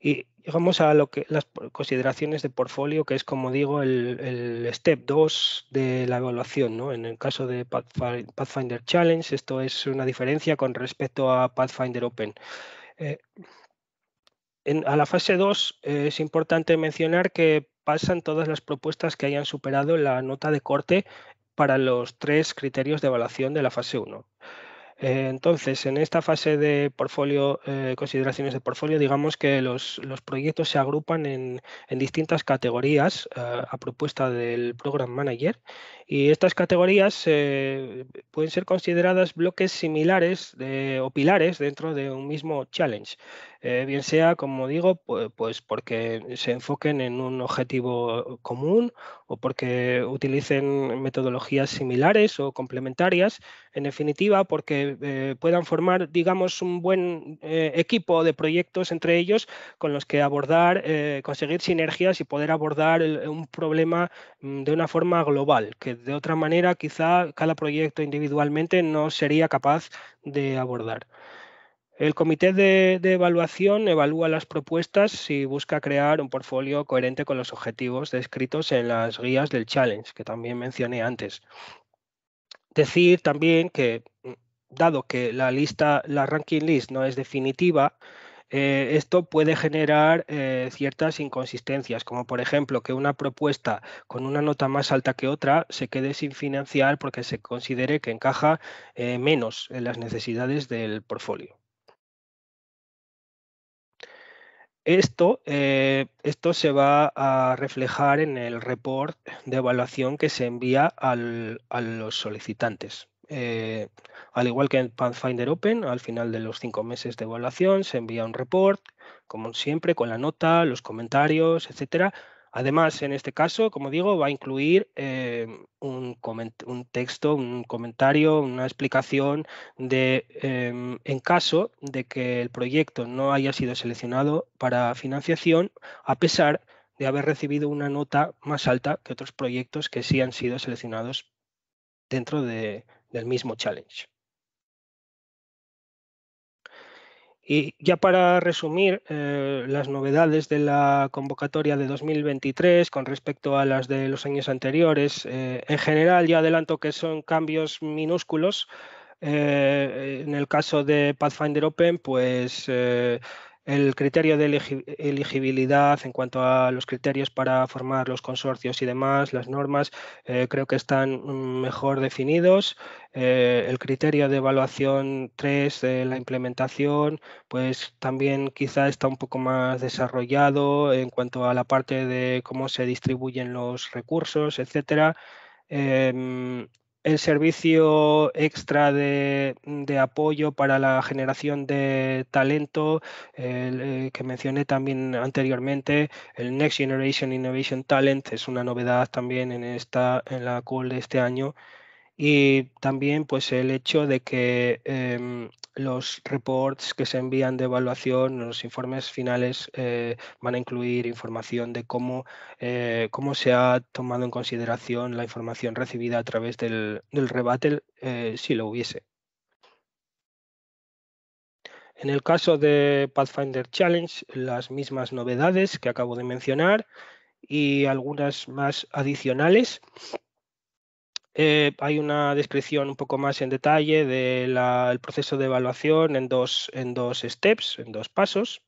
Y llegamos a lo que las consideraciones de portfolio, que es como digo el, step 2 de la evaluación. En el caso de Pathfinder Challenge, esto es una diferencia con respecto a Pathfinder Open. Eh, a la fase 2 eh, es importante mencionar que pasan todas las propuestas que hayan superado la nota de corte para los tres criterios de evaluación de la fase 1. Eh, entonces, en esta fase de portfolio, eh, consideraciones de portfolio, digamos que los, proyectos se agrupan en, distintas categorías eh, a propuesta del Program Manager y estas categorías pueden ser consideradas bloques similares o pilares dentro de un mismo challenge. Eh, bien sea, como digo, pues, porque se enfoquen en un objetivo común o porque utilicen metodologías similares o complementarias, en definitiva, porque eh, puedan formar, digamos, un buen eh, equipo de proyectos entre ellos con los que abordar, conseguir sinergias y poder abordar un problema mm, de una forma global, que de otra manera quizá cada proyecto individualmente no sería capaz de abordar. El comité de, evaluación evalúa las propuestas y busca crear un portfolio coherente con los objetivos descritos en las guías del challenge, que también mencioné antes. Decir también que, dado que la lista, la ranking list no es definitiva, eh, esto puede generar eh, ciertas inconsistencias, como por ejemplo que una propuesta con una nota más alta que otra se quede sin financiar porque se considere que encaja eh, menos en las necesidades del portfolio. Esto, eh, esto, se va a reflejar en el report de evaluación que se envía a los solicitantes. Eh, al igual que en Pathfinder Open, al final de los cinco meses de evaluación se envía un report, como siempre, con la nota, los comentarios, etc., Además, en este caso, como digo, va a incluir eh, un, texto, un comentario, una explicación de, em, en caso de que el proyecto no haya sido seleccionado para financiación, a pesar de haber recibido una nota más alta que otros proyectos que sí han sido seleccionados dentro del mismo challenge. Y ya para resumir eh, las novedades de la convocatoria de 2023 con respecto a las de los años anteriores, eh, en general ya adelanto que son cambios minúsculos. Eh, en el caso de Pathfinder Open, pues el criterio de elegibilidad en cuanto a los criterios para formar los consorcios y demás, las normas, eh, creo que están mejor definidos. Eh, el criterio de evaluación 3 de la implementación, pues también quizá está un poco más desarrollado en cuanto a la parte de cómo se distribuyen los recursos, etcétera. Em, el servicio extra de, apoyo para la generación de talento eh, que mencioné también anteriormente, el Next Generation Innovation Talent es una novedad también en, esta, en la call de este año y también pues el hecho de que em, los reports que se envían de evaluación, los informes finales eh, van a incluir información de eh, cómo, se ha tomado en consideración la información recibida a través del, del rebate eh, si lo hubiese. En el caso de Pathfinder Challenge, las mismas novedades que acabo de mencionar y algunas más adicionales. Eh, hay una descripción un poco más en detalle del proceso de evaluación en dos, en dos steps, en dos pasos.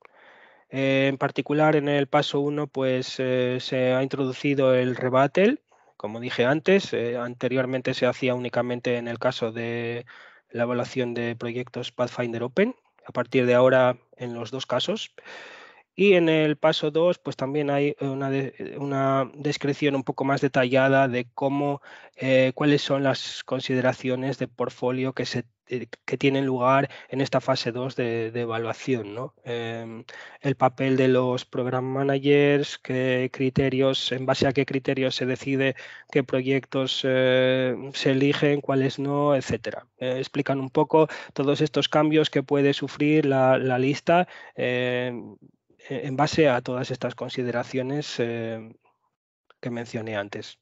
Eh, en particular, en el paso 1 pues, eh, se ha introducido el rebattle. Como dije antes, anteriormente se hacía únicamente en el caso de la evaluación de proyectos Pathfinder Open. A partir de ahora, en los dos casos. Y en el paso 2, pues también hay una, eh, una, descripción un poco más detallada de cómo, eh, cuáles son las consideraciones de portfolio que, se, eh, que tienen lugar en esta fase 2 de, de, evaluación. ¿no? Em, el papel de los program managers, qué criterios, en base a qué criterios se decide qué proyectos se eligen, cuáles no, etc. explican un poco todos estos cambios que puede sufrir la, la lista em, eh, en base a todas estas consideraciones eh, que mencioné antes.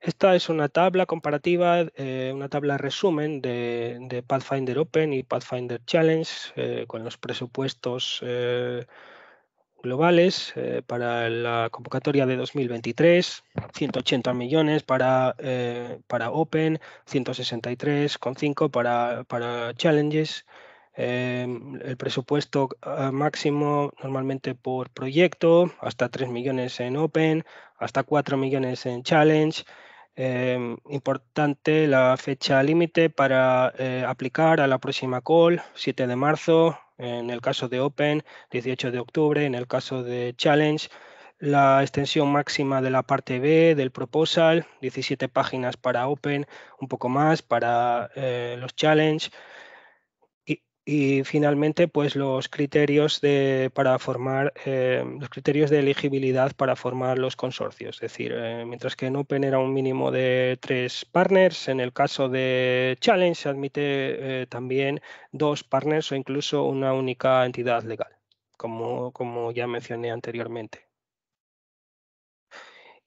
Esta es una tabla comparativa, eh, una tabla resumen de, Pathfinder Open y Pathfinder Challenge con los presupuestos globales para la convocatoria de 2023, 180 millones para, para Open, 163,5 para, para Challenges, Em, el presupuesto ah, máximo normalmente por proyecto, hasta 3 millones en Open, hasta 4 millones en Challenge. Em, importante la fecha límite para eh, aplicar a la próxima call, 7 de marzo, en el caso de Open, 18 de octubre, en el caso de Challenge. La extensión máxima de la parte B del proposal, 17 páginas para Open, un poco más para eh, los Challenge y finalmente pues los criterios de, para formar eh, los criterios de elegibilidad para formar los consorcios es decir eh, mientras que en Open era un mínimo de tres partners en el caso de Challenge se admite eh, también dos partners o incluso una única entidad legal como, como ya mencioné anteriormente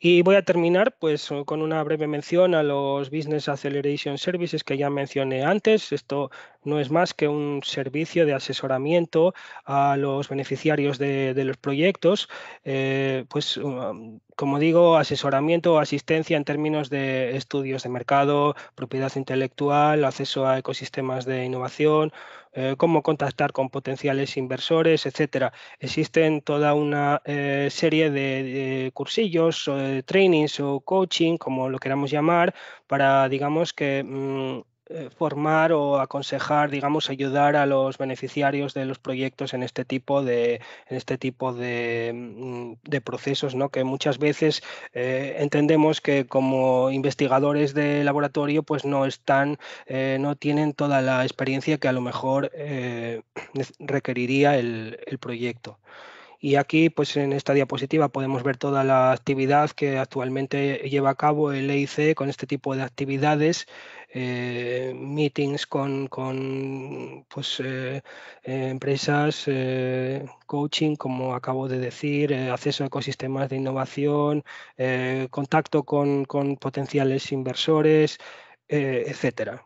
y voy a terminar pues, eh, con una breve mención a los Business Acceleration Services que ya mencioné antes. Esto no es más que un servicio de asesoramiento a los beneficiarios de, los proyectos, eh, pues um, como digo, asesoramiento o asistencia en términos de estudios de mercado, propiedad intelectual, acceso a ecosistemas de innovación, eh, cómo contactar con potenciales inversores, etcétera. Existen toda una eh, serie de, cursillos, eh, trainings o coaching, como lo queramos llamar, para, digamos, que mm, eh, formar o aconsejar, digamos, ayudar a los beneficiarios de los proyectos en este tipo de, en este tipo de, mm, procesos, ¿no? que muchas veces eh, entendemos que como investigadores de laboratorio pues no están, eh, no tienen toda la experiencia que a lo mejor (clears throat) requeriría el, el proyecto. Y aquí, pues en esta diapositiva podemos ver toda la actividad que actualmente lleva a cabo el EIC con este tipo de actividades, eh, meetings con, pues, eh, eh, empresas, coaching, como acabo de decir, acceso a ecosistemas de innovación, contacto con, con, potenciales inversores, etcétera.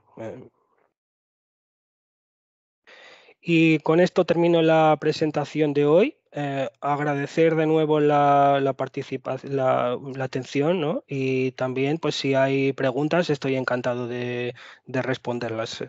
Y con esto termino la presentación de hoy. Eh, agradecer de nuevo la, participación, la, la, atención, ¿no? Y también, pues si hay preguntas, estoy encantado de, de responderlas.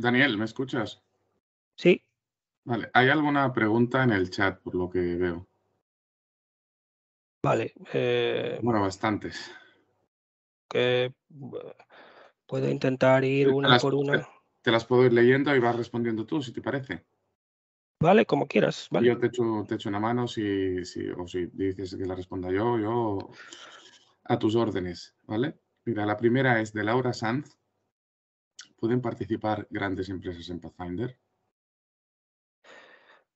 Daniel, ¿me escuchas? Sí. Vale, hay alguna pregunta en el chat, por lo que veo. Vale. Eh, bueno, bastantes. Que puedo intentar ir una por una. Te las puedo ir leyendo y vas respondiendo tú, si te parece. Vale, como quieras. Vale. Yo te echo, una mano si, si, o si dices que la responda yo, yo a tus órdenes, ¿vale? Mira, la primera es de Laura Sanz. ¿Pueden participar grandes empresas en Pathfinder?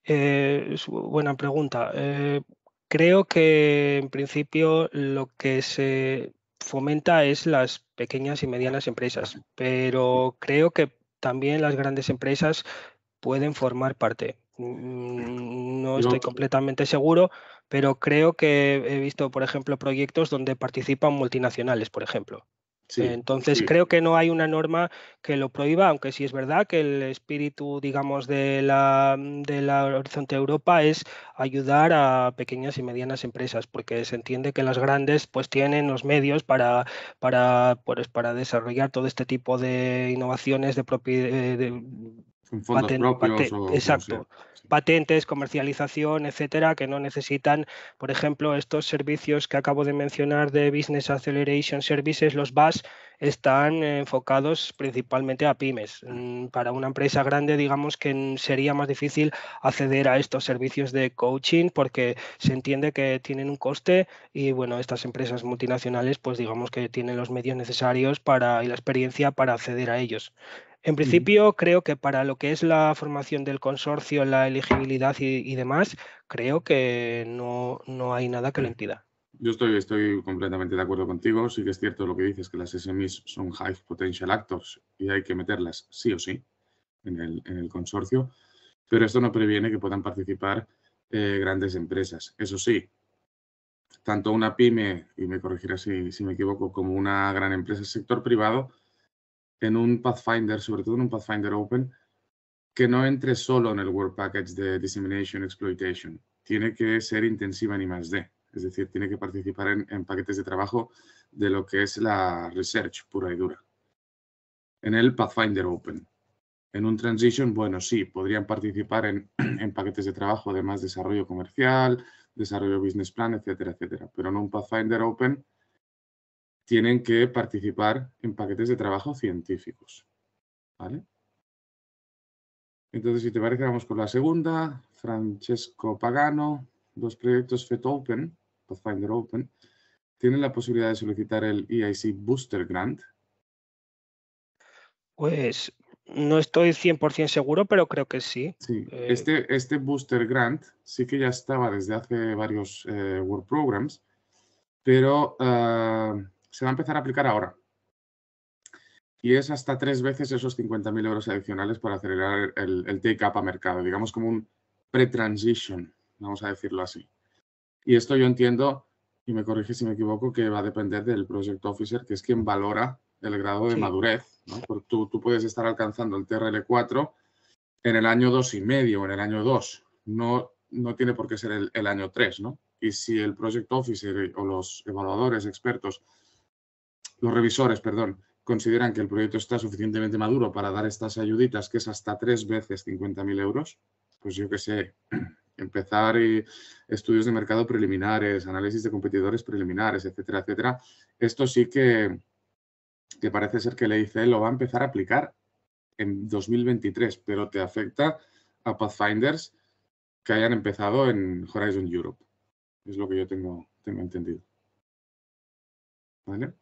Eh, es buena pregunta. Eh, creo que en principio lo que se fomenta es las pequeñas y medianas empresas, pero creo que también las grandes empresas pueden formar parte. Mm, no estoy completamente seguro, pero creo que he visto, por ejemplo, proyectos donde participan multinacionales, por ejemplo. Entonces creo que no hay una norma que lo prohíba, aunque sí es verdad que el espíritu, digamos, de la, mm, de la Horizonte Europa es ayudar a pequeñas y medianas empresas, porque se entiende que las grandes pues tienen los medios para, para, pues, para desarrollar todo este tipo de innovaciones de, propiedad eh, exacto. Patentes, comercialización, etcétera, que no necesitan, por ejemplo, estos servicios que acabo de mencionar de Business Acceleration Services, los BAS, están enfocados principalmente a pymes. Mm, para una empresa grande, digamos que sería más difícil acceder a estos servicios de coaching porque se entiende que tienen un coste y bueno, estas empresas multinacionales, pues digamos que tienen los medios necesarios para y la experiencia para acceder a ellos. En principio, creo que para lo que es la formación del consorcio, la elegibilidad y, demás, creo que no, hay nada que lo impida. Yo estoy, estoy completamente de acuerdo contigo. Sí que es cierto lo que dices, que las SMEs son high potential actors y hay que meterlas sí o sí en el, consorcio, pero esto no previene que puedan participar eh, grandes empresas. Eso sí, tanto una pyme, y me corregirá si, si me equivoco, como una gran empresa del sector privado, en un Pathfinder, sobre todo en un Pathfinder Open, que no entre solo en el Work Package de Dissemination Exploitation. Tiene que ser intensiva en I+.D. Es decir, tiene que participar en, paquetes de trabajo de lo que es la research pura y dura. En el Pathfinder Open. En un transition, bueno, sí, podrían participar en, (clears throat) en paquetes de trabajo de más desarrollo comercial, desarrollo business plan, etcétera, etcétera. Pero en un Pathfinder Open tienen que participar en paquetes de trabajo científicos. ¿Vale? Entonces, si te parece, vamos con la segunda. Francesco Pagano, dos proyectos FET Open, Pathfinder Open, tienen la posibilidad de solicitar el EIC Booster Grant. Pues no estoy 100% seguro, pero creo que sí. Sí, eh, este, este Booster Grant sí que ya estaba desde hace varios eh, Programs, pero ah, se va a empezar a aplicar ahora. Y es hasta tres veces esos 50.000 euros adicionales para acelerar el, el take-up a mercado, digamos como un pre-transition, vamos a decirlo así. Y esto yo entiendo, y me corrige si me equivoco, que va a depender del project officer, que es quien valora el grado de madurez. ¿no? Porque tú, tú, puedes estar alcanzando el TRL4 en el año dos y medio, en el año 2. No, no tiene por qué ser el, año 3, ¿no? Y si el project officer o los evaluadores expertos los revisores, perdón, consideran que el proyecto está suficientemente maduro para dar estas ayuditas, que es hasta tres veces 50.000 euros, pues yo qué sé, (clears throat) empezar estudios de mercado preliminares, análisis de competidores preliminares, etcétera, etcétera. Esto sí que, parece ser que el EIC lo va a empezar a aplicar en 2023, pero te afecta a Pathfinders que hayan empezado en Horizon Europe. Es lo que yo tengo, tengo entendido. ¿Vale?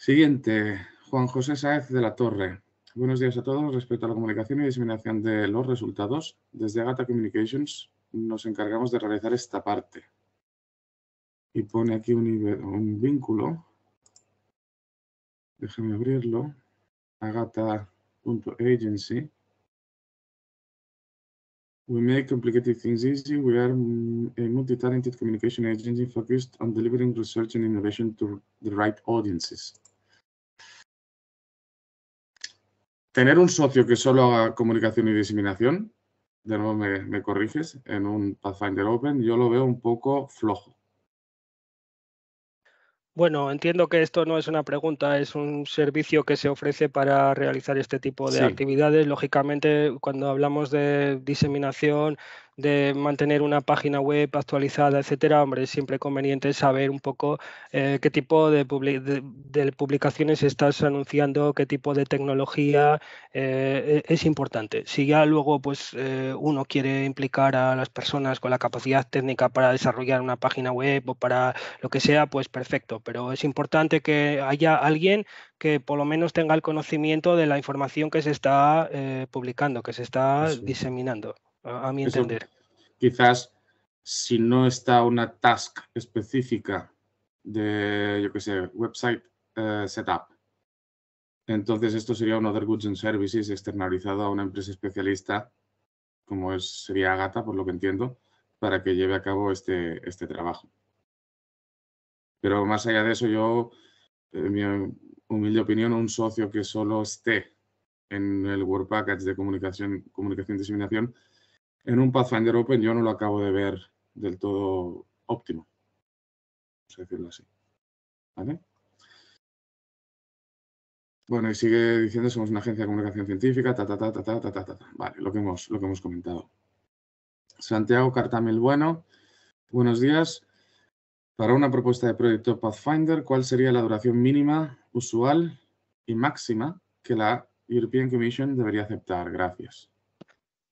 Siguiente, Juan José Sáez de la Torre. Buenos días a todos. Respecto a la comunicación y diseminación de los resultados, desde Agata Communications nos encargamos de realizar esta parte. Y pone aquí un, un vínculo. Déjame abrirlo. Agatha.agency. We make complicated things easy. We are mm, a multi-talented communication agency focused on delivering research and innovation to the right audiences. tener un socio que solo haga comunicación y diseminación, de nuevo me, corriges, en un Pathfinder Open, yo lo veo un poco flojo. Bueno, entiendo que esto no es una pregunta, es un servicio que se ofrece para realizar este tipo de actividades. Lógicamente, cuando hablamos de diseminación, de mantener una página web actualizada, etcétera, hombre, es siempre conveniente saber un poco eh, qué tipo de, publicaciones estás anunciando, qué tipo de tecnología eh, e-, es importante. Si ya luego pues eh, uno quiere implicar a las personas con la capacidad técnica para desarrollar una página web o para lo que sea, pues perfecto, pero es importante que haya alguien que por lo menos tenga el conocimiento de la información que se está publicando, que se está diseminando a, mi entender. Quizás si no está una task específica de, yo qué sé, website eh, setup, entonces esto sería un other goods and services externalizado a una empresa especialista, como sería Agata, por lo que entiendo, para que lleve a cabo este, este trabajo. Pero más allá de eso, yo, en mi humilde opinión, un socio que solo esté en el Work Package de comunicación, comunicación y diseminación en un Pathfinder Open pues, yo no lo acabo de ver del todo óptimo, vamos a decirlo así. ¿Vale? Bueno, y sigue diciendo, somos una agencia de comunicación científica, ta, ta, ta, ta, ta, ta, ta, ta. Vale, lo que hemos, lo que hemos comentado. Santiago Cartamil Bueno, buenos días. Para una propuesta de proyecto Pathfinder, ¿cuál sería la duración mínima, usual y máxima que la European Commission debería aceptar? Gracias.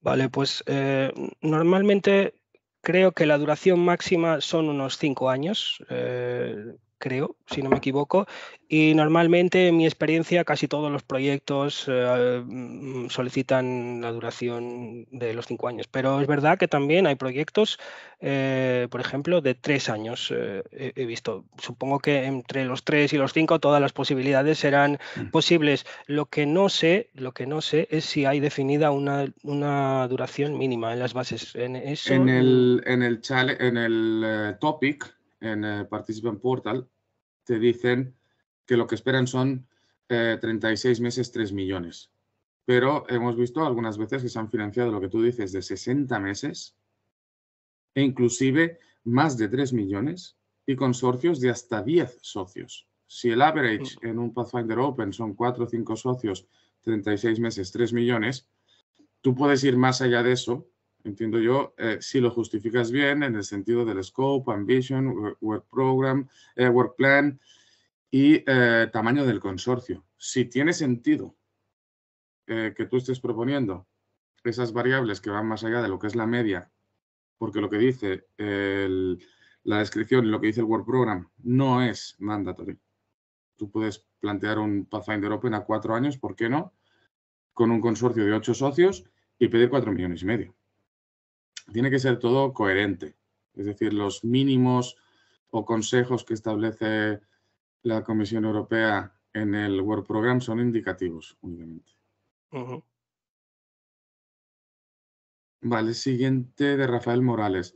Vale, pues eh, normalmente creo que la duración máxima son unos cinco años. Eh, creo, si no me equivoco. Y normalmente, en mi experiencia, casi todos los proyectos eh, solicitan la duración de los cinco años. Pero es verdad que también hay proyectos, eh, por ejemplo, de tres años. Eh, he visto, supongo que entre los tres y los cinco todas las posibilidades serán mm. posibles. Lo que no sé, lo que no sé es si hay definida una, duración mínima en las bases. En, eso... en el, en el, en el topic en el eh, Participant Portal, te dicen que lo que esperan son 36 eh, meses, 3 millones. Pero hemos visto algunas veces que se han financiado lo que tú dices de 60 meses e inclusive más de 3 millones y consorcios de hasta 10 socios. Si el average mm. en un Pathfinder Open son 4 o 5 socios, 36 meses, 3 millones, tú puedes ir más allá de eso entiendo yo, eh, si lo justificas bien en el sentido del scope, ambition, work program, eh, work plan y eh, tamaño del consorcio. Si tiene sentido que tú estés proponiendo esas variables que van más allá de lo que es la media, porque lo que dice la descripción y lo que dice el work program no es mandatory. Tú puedes plantear un Pathfinder Open a cuatro años, ¿por qué no? Con un consorcio de ocho socios y pedir cuatro millones y medio tiene que ser todo coherente. Es decir, los mínimos o consejos que establece la Comisión Europea en el Work Program son indicativos únicamente. Vale, siguiente de Rafael Morales.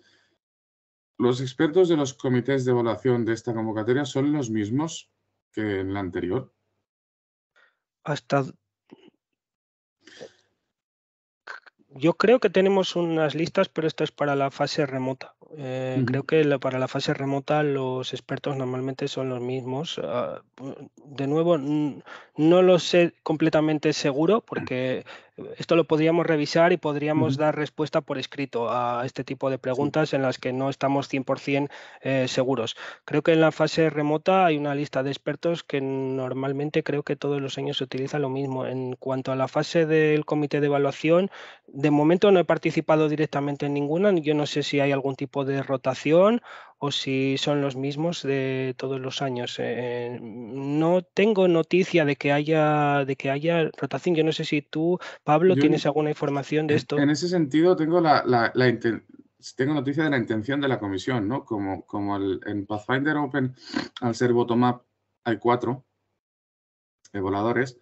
¿Los expertos de los comités de evaluación de esta convocatoria son los mismos que en la anterior? Hasta yo creo que tenemos unas listas, pero esto es para la fase remota. Eh, creo que para la fase remota los expertos normalmente son los mismos. Ah, de nuevo, no lo sé completamente seguro porque esto lo podríamos revisar y podríamos dar respuesta por escrito a este tipo de preguntas en las que no estamos 100% eh, seguros. Creo que en la fase remota hay una lista de expertos que normalmente creo que todos los años se utiliza lo mismo. En cuanto a la fase del comité de evaluación, de momento no he participado directamente en ninguna. Yo no sé si hay algún tipo de rotación o si son los mismos de todos los años. Eh, no tengo noticia de que haya de que haya rotación. Yo no sé si tú, Pablo, tienes alguna información de esto. En ese sentido, tengo la, tengo noticia de la intención de la comisión, ¿no? Como, como en Pathfinder Open, al ser bottom-up, hay cuatro voladores.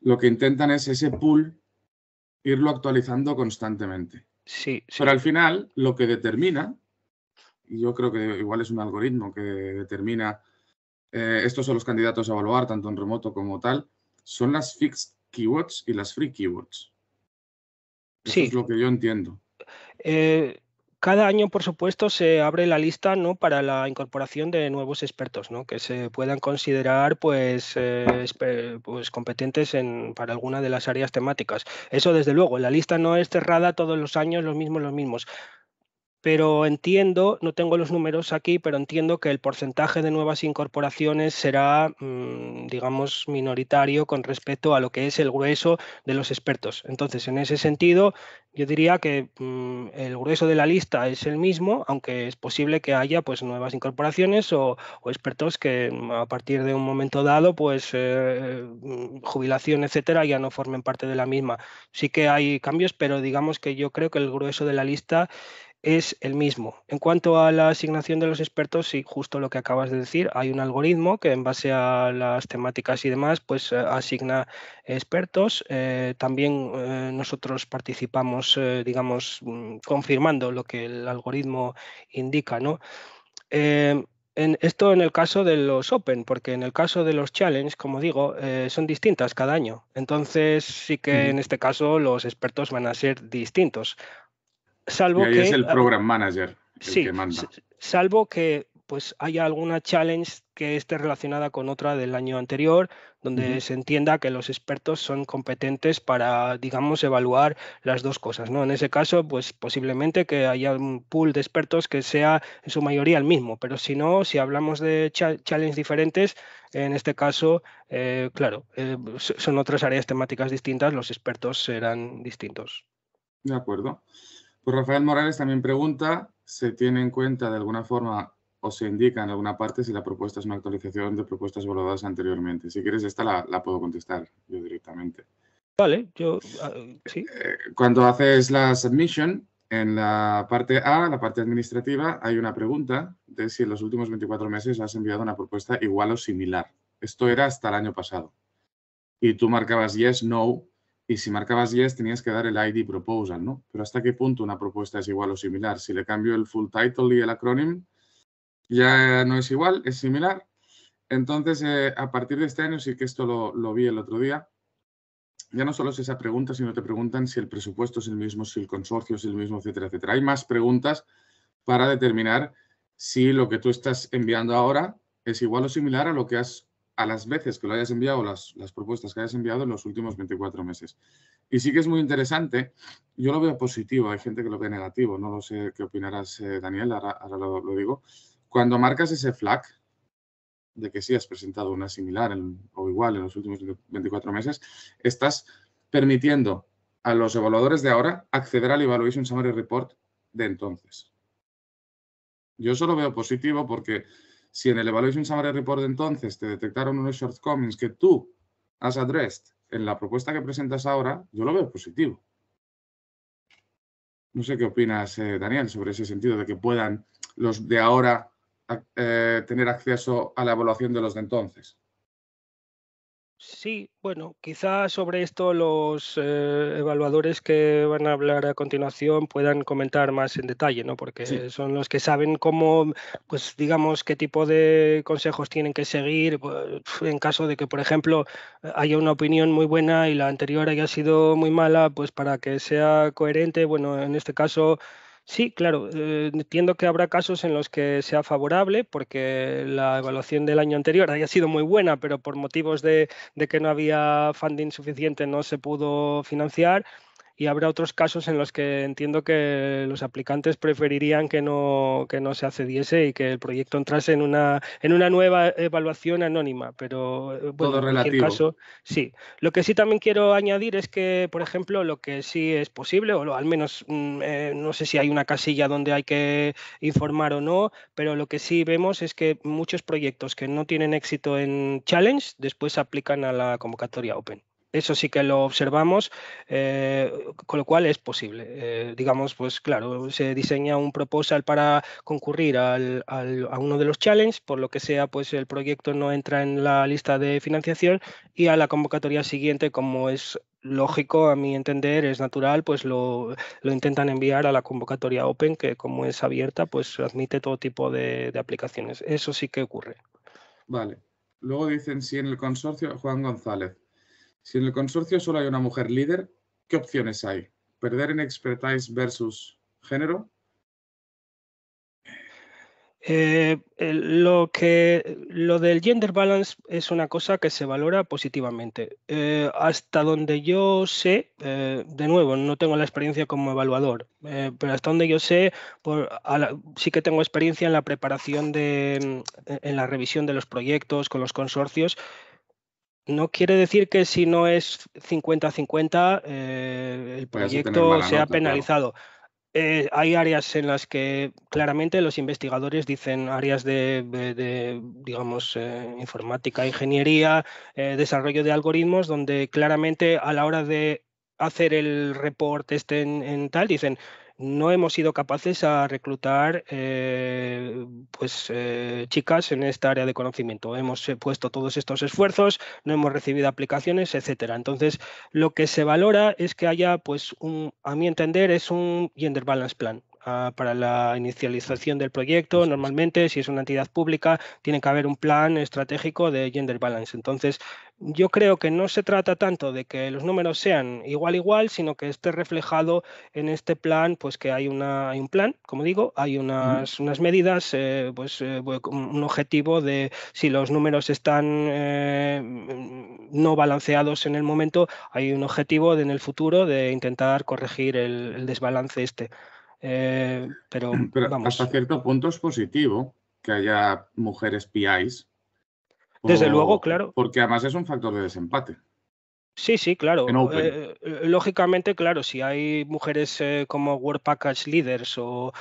Lo que intentan es ese pool irlo actualizando constantemente. Sí, sí. Pero al final, lo que determina yo creo que igual es un algoritmo que determina eh, estos son los candidatos a evaluar, tanto en remoto como tal, son las fixed keywords y las free keywords. sí. es lo que yo entiendo. Eh, cada año, por supuesto, se abre la lista ¿no? para la incorporación de nuevos expertos, ¿no? que se puedan considerar pues, eh, pues competentes en, para alguna de las áreas temáticas. Eso, desde luego, la lista no es cerrada todos los años, los mismos, los mismos pero entiendo, no tengo los números aquí, pero entiendo que el porcentaje de nuevas incorporaciones será, mm, digamos, minoritario con respecto a lo que es el grueso de los expertos. Entonces, en ese sentido, yo diría que mm, el grueso de la lista es el mismo, aunque es posible que haya pues, nuevas incorporaciones o, expertos que mm, a partir de un momento dado, pues eh, jubilación, etcétera, ya no formen parte de la misma. Sí que hay cambios, pero digamos que yo creo que el grueso de la lista es el mismo. En cuanto a la asignación de los expertos, sí, justo lo que acabas de decir, hay un algoritmo que en base a las temáticas y demás, pues eh, asigna expertos. Eh, también eh, nosotros participamos, digamos, mm, confirmando lo que el algoritmo indica, ¿no? En esto en el caso de los Open, porque en el caso de los Challenge, como digo, son distintas cada año. Entonces sí que en este caso los expertos van a ser distintos. Salvo que, es el ah, program manager el que manda. Salvo que pues haya alguna challenge que esté relacionada con otra del año anterior, donde se entienda que los expertos son competentes para, digamos, evaluar las dos cosas, ¿no? En ese caso, pues posiblemente que haya un pool de expertos que sea en su mayoría el mismo, pero si no, si hablamos de challenges diferentes, en este caso, eh, claro, eh, son otras áreas temáticas distintas, los expertos serán distintos. De acuerdo. Pues Rafael Morales también pregunta, ¿se tiene en cuenta de alguna forma o se indica en alguna parte si la propuesta es una actualización de propuestas evaluadas anteriormente? Si quieres, esta la, puedo contestar yo directamente. Vale, yo ah, eh, sí. Eh, cuando haces la submission, en la parte A, la parte administrativa, hay una pregunta de si en los últimos 24 meses has enviado una propuesta igual o similar. Esto era hasta el año pasado. Y tú marcabas yes, no, y si marcabas yes tenías que dar el ID proposal, ¿no? Pero ¿hasta qué punto una propuesta es igual o similar? Si le cambio el full title y el acrónimo, ya no es igual, es similar. Entonces, eh, a partir de este año, sí que esto lo, lo, vi el otro día, ya no solo es esa pregunta, sino te preguntan si el presupuesto es el mismo, si el consorcio es el mismo, etcétera, etcétera. Hay más preguntas para determinar si lo que tú estás enviando ahora es igual o similar a lo que has a las veces que lo hayas enviado, las, las propuestas que hayas enviado en los últimos 24 meses. Y sí que es muy interesante, yo lo veo positivo, hay gente que lo ve negativo, no lo sé qué opinarás, eh, Daniel, ahora, lo, digo. Cuando marcas ese flag de que sí has presentado una similar o igual en los últimos 24 meses, estás permitiendo a los evaluadores de ahora acceder al Evaluation Summary Report de entonces. Yo solo veo positivo porque si en el Evaluation Summary Report de entonces te detectaron unos shortcomings que tú has addressed en la propuesta que presentas ahora, yo lo veo positivo. No sé qué opinas, eh, Daniel, sobre ese sentido de que puedan los de ahora eh, tener acceso a la evaluación de los de entonces. Sí, bueno, quizás sobre esto los eh, evaluadores que van a hablar a continuación puedan comentar más en detalle, ¿no? Porque son los que saben cómo, pues digamos, qué tipo de consejos tienen que seguir pues, en caso de que, por ejemplo, haya una opinión muy buena y la anterior haya sido muy mala, pues para que sea coherente, bueno, en este caso Sí, claro. Eh, entiendo que habrá casos en los que sea favorable porque la evaluación del año anterior haya sido muy buena, pero por motivos de que no había funding suficiente no se pudo financiar y habrá otros casos en los que entiendo que los aplicantes preferirían que no, que no se accediese y que el proyecto entrase en una, en una nueva evaluación anónima, pero eh, bueno, en cualquier caso, sí. Lo que sí también quiero añadir es que, por ejemplo, lo que sí es posible, o al menos mm, eh, no sé si hay una casilla donde hay que informar o no, pero lo que sí vemos es que muchos proyectos que no tienen éxito en Challenge después se aplican a la convocatoria Open. Eso sí que lo observamos, eh, con lo cual es posible. Eh, digamos, pues claro, se diseña un proposal para concurrir a uno de los challenges, por lo que sea, pues el proyecto no entra en la lista de financiación y a la convocatoria siguiente, como es lógico, a mi entender, es natural, pues lo, intentan enviar a la convocatoria Open, que como es abierta, pues admite todo tipo de, de aplicaciones. Eso sí que ocurre. Vale. Luego dicen si en el consorcio, Juan González. Si en el consorcio solo hay una mujer líder, ¿qué opciones hay? ¿Perder en expertise versus género? Eh, lo, que, lo del gender balance es una cosa que se valora positivamente. Eh, hasta donde yo sé, eh, de nuevo, no tengo la experiencia como evaluador, pero hasta donde yo sé, sí que tengo experiencia en la preparación de, en la revisión de los proyectos con los consorcios no quiere decir que si no es 50-50 eh, el proyecto sea penalizado. Eh, hay áreas en las que claramente los investigadores dicen áreas de, digamos, eh, informática, ingeniería, desarrollo de algoritmos, donde claramente a la hora de hacer el report este en, en tal, dicen, no hemos sido capaces a reclutar eh, pues, eh, chicas en esta área de conocimiento. Hemos eh, puesto todos estos esfuerzos, no hemos recibido aplicaciones, etcétera. Entonces, lo que se valora es que haya, pues, a mi entender, es un gender balance plan ah, para la inicialización del proyecto. Normalmente, si es una entidad pública, tiene que haber un plan estratégico de gender balance. Entonces, yo creo que no se trata tanto de que los números sean igual igual, sino que esté reflejado en este plan, pues que hay, un plan, como digo, hay unas, medidas, eh, pues eh, un objetivo de si los números están eh, no balanceados en el momento, hay un objetivo de, en el futuro de intentar corregir el, desbalance este. pero, (clears throat) pero vamos. hasta cierto punto es positivo que haya mujeres PIs desde luego, claro. Porque además es un factor de desempate. Sí, sí, claro. Eh, eh, lógicamente, claro, si hay mujeres eh, como World Package Leaders, o,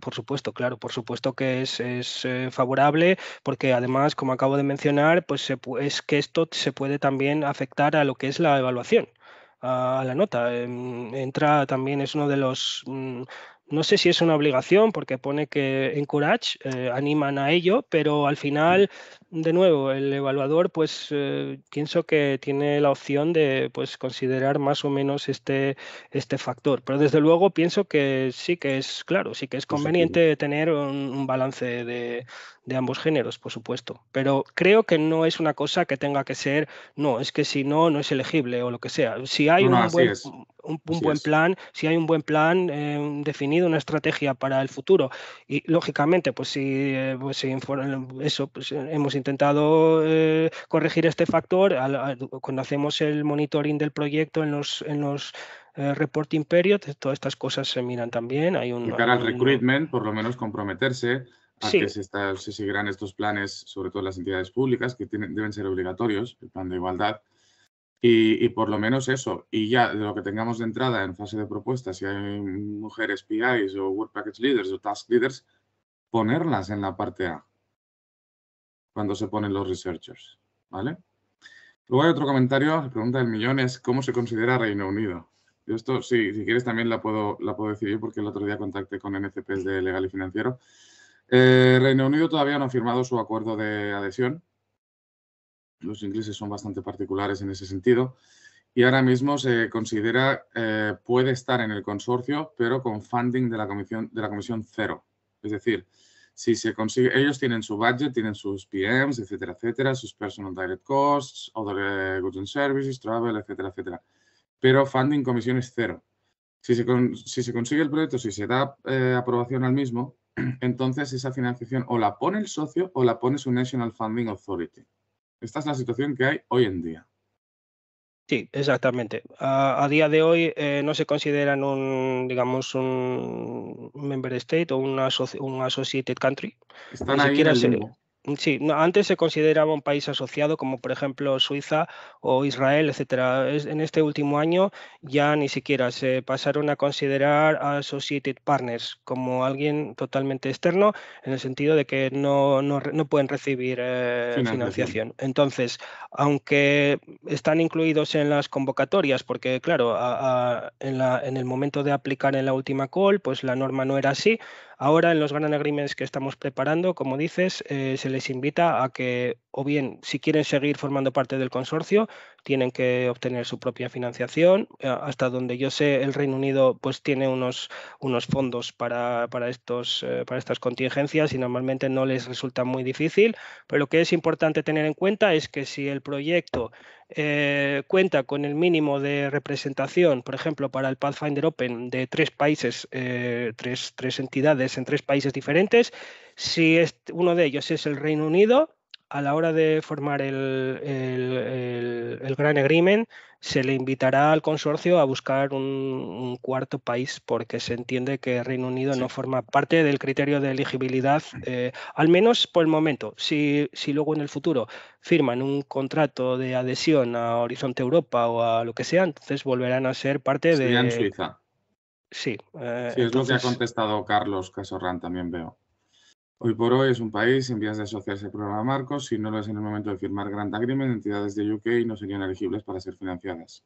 por supuesto, claro, por supuesto que es, es favorable, porque además, como acabo de mencionar, pues es que esto se puede también afectar a lo que es la evaluación, a, la nota. Em, entra también, es uno de los... Mm, no sé si es una obligación porque pone que encourage, animan a ello, pero al final de nuevo, el evaluador, pues eh, pienso que tiene la opción de pues, considerar más o menos este, este factor. Pero desde luego pienso que sí que es, claro, sí que es conveniente tener un, balance de, ambos géneros, por supuesto. Pero creo que no es una cosa que tenga que ser, no, es que si no, no es elegible o lo que sea. Si hay un, buen, un, buen plan, si hay un buen plan eh, definido, una estrategia para el futuro. Y lógicamente, pues si, eh, pues, eso, pues, hemos intentado eh, corregir este factor. cuando hacemos el monitoring del proyecto en los, en los eh, reporting period, eh, todas estas cosas se miran también. Hay un, de al recruitment, por lo menos comprometerse a que se, está, seguirán estos planes, sobre todo las entidades públicas, que tienen, deben ser obligatorios, el plan de igualdad. Y, y, por lo menos eso, y ya de lo que tengamos de entrada en fase de propuestas, si hay mujeres PIs o Work Package Leaders o Task Leaders, ponerlas en la parte A cuando se ponen los researchers, ¿vale? Luego hay otro comentario, la pregunta del millón es ¿cómo se considera Reino Unido? esto, sí, si quieres también la puedo, la puedo decir porque el otro día contacté con NCPs de Legal y Financiero. Eh, Reino Unido todavía no ha firmado su acuerdo de adhesión. Los ingleses son bastante particulares en ese sentido. Y ahora mismo se considera, eh, puede estar en el consorcio, pero con funding de la Comisión, de la comisión Cero. Es decir, si se consigue, ellos tienen su budget, tienen sus PMs, etcétera, etcétera, sus personal direct costs, other eh, goods and services, travel, etcétera, etcétera. Pero funding comisión es cero. Si se, consigue el proyecto, si se da eh, aprobación al mismo, (clears throat) entonces esa financiación o la pone el socio o la pone su National Funding Authority. Esta es la situación que hay hoy en día. Sí, exactamente. A, día de hoy eh, no se consideran un, digamos, un member state o una, un associated country. Están ni siquiera en Mm, sí, antes se consideraba un país asociado, como por ejemplo Suiza o Israel, etcétera. en este último año ya ni siquiera se pasaron a considerar a Associated Partners como alguien totalmente externo, en el sentido de que no, pueden recibir eh, financiación. Entonces, aunque están incluidos en las convocatorias, porque claro, en, en el momento de aplicar en la última call, pues la norma no era así, Ahora en los Grand Agreements que estamos preparando, como dices, eh, se les invita a que o bien si quieren seguir formando parte del consorcio, tienen que obtener su propia financiación. Eh, hasta donde yo sé, el Reino Unido pues tiene unos, unos fondos para, estos, eh, para estas contingencias y normalmente no les resulta muy difícil. Pero lo que es importante tener en cuenta es que si el proyecto eh, cuenta con el mínimo de representación, por ejemplo, para el Pathfinder Open de tres países, eh, tres, entidades en tres países diferentes. Si uno de ellos es el Reino Unido, a la hora de formar el, el, Gran Agreement, se le invitará al consorcio a buscar un, cuarto país, porque se entiende que Reino Unido no forma parte del criterio de elegibilidad, eh, al menos por el momento. Si, si luego en el futuro firman un contrato de adhesión a Horizonte Europa o a lo que sea, entonces volverán a ser parte de. Suiza. Sí. Eh, es lo que ha contestado Carlos Casorran, también veo. Hoy por hoy es un país en vías de asociarse al programa Marcos, si no lo es en el momento de firmar Grand Agreement, entidades de UK no serían elegibles para ser financiadas.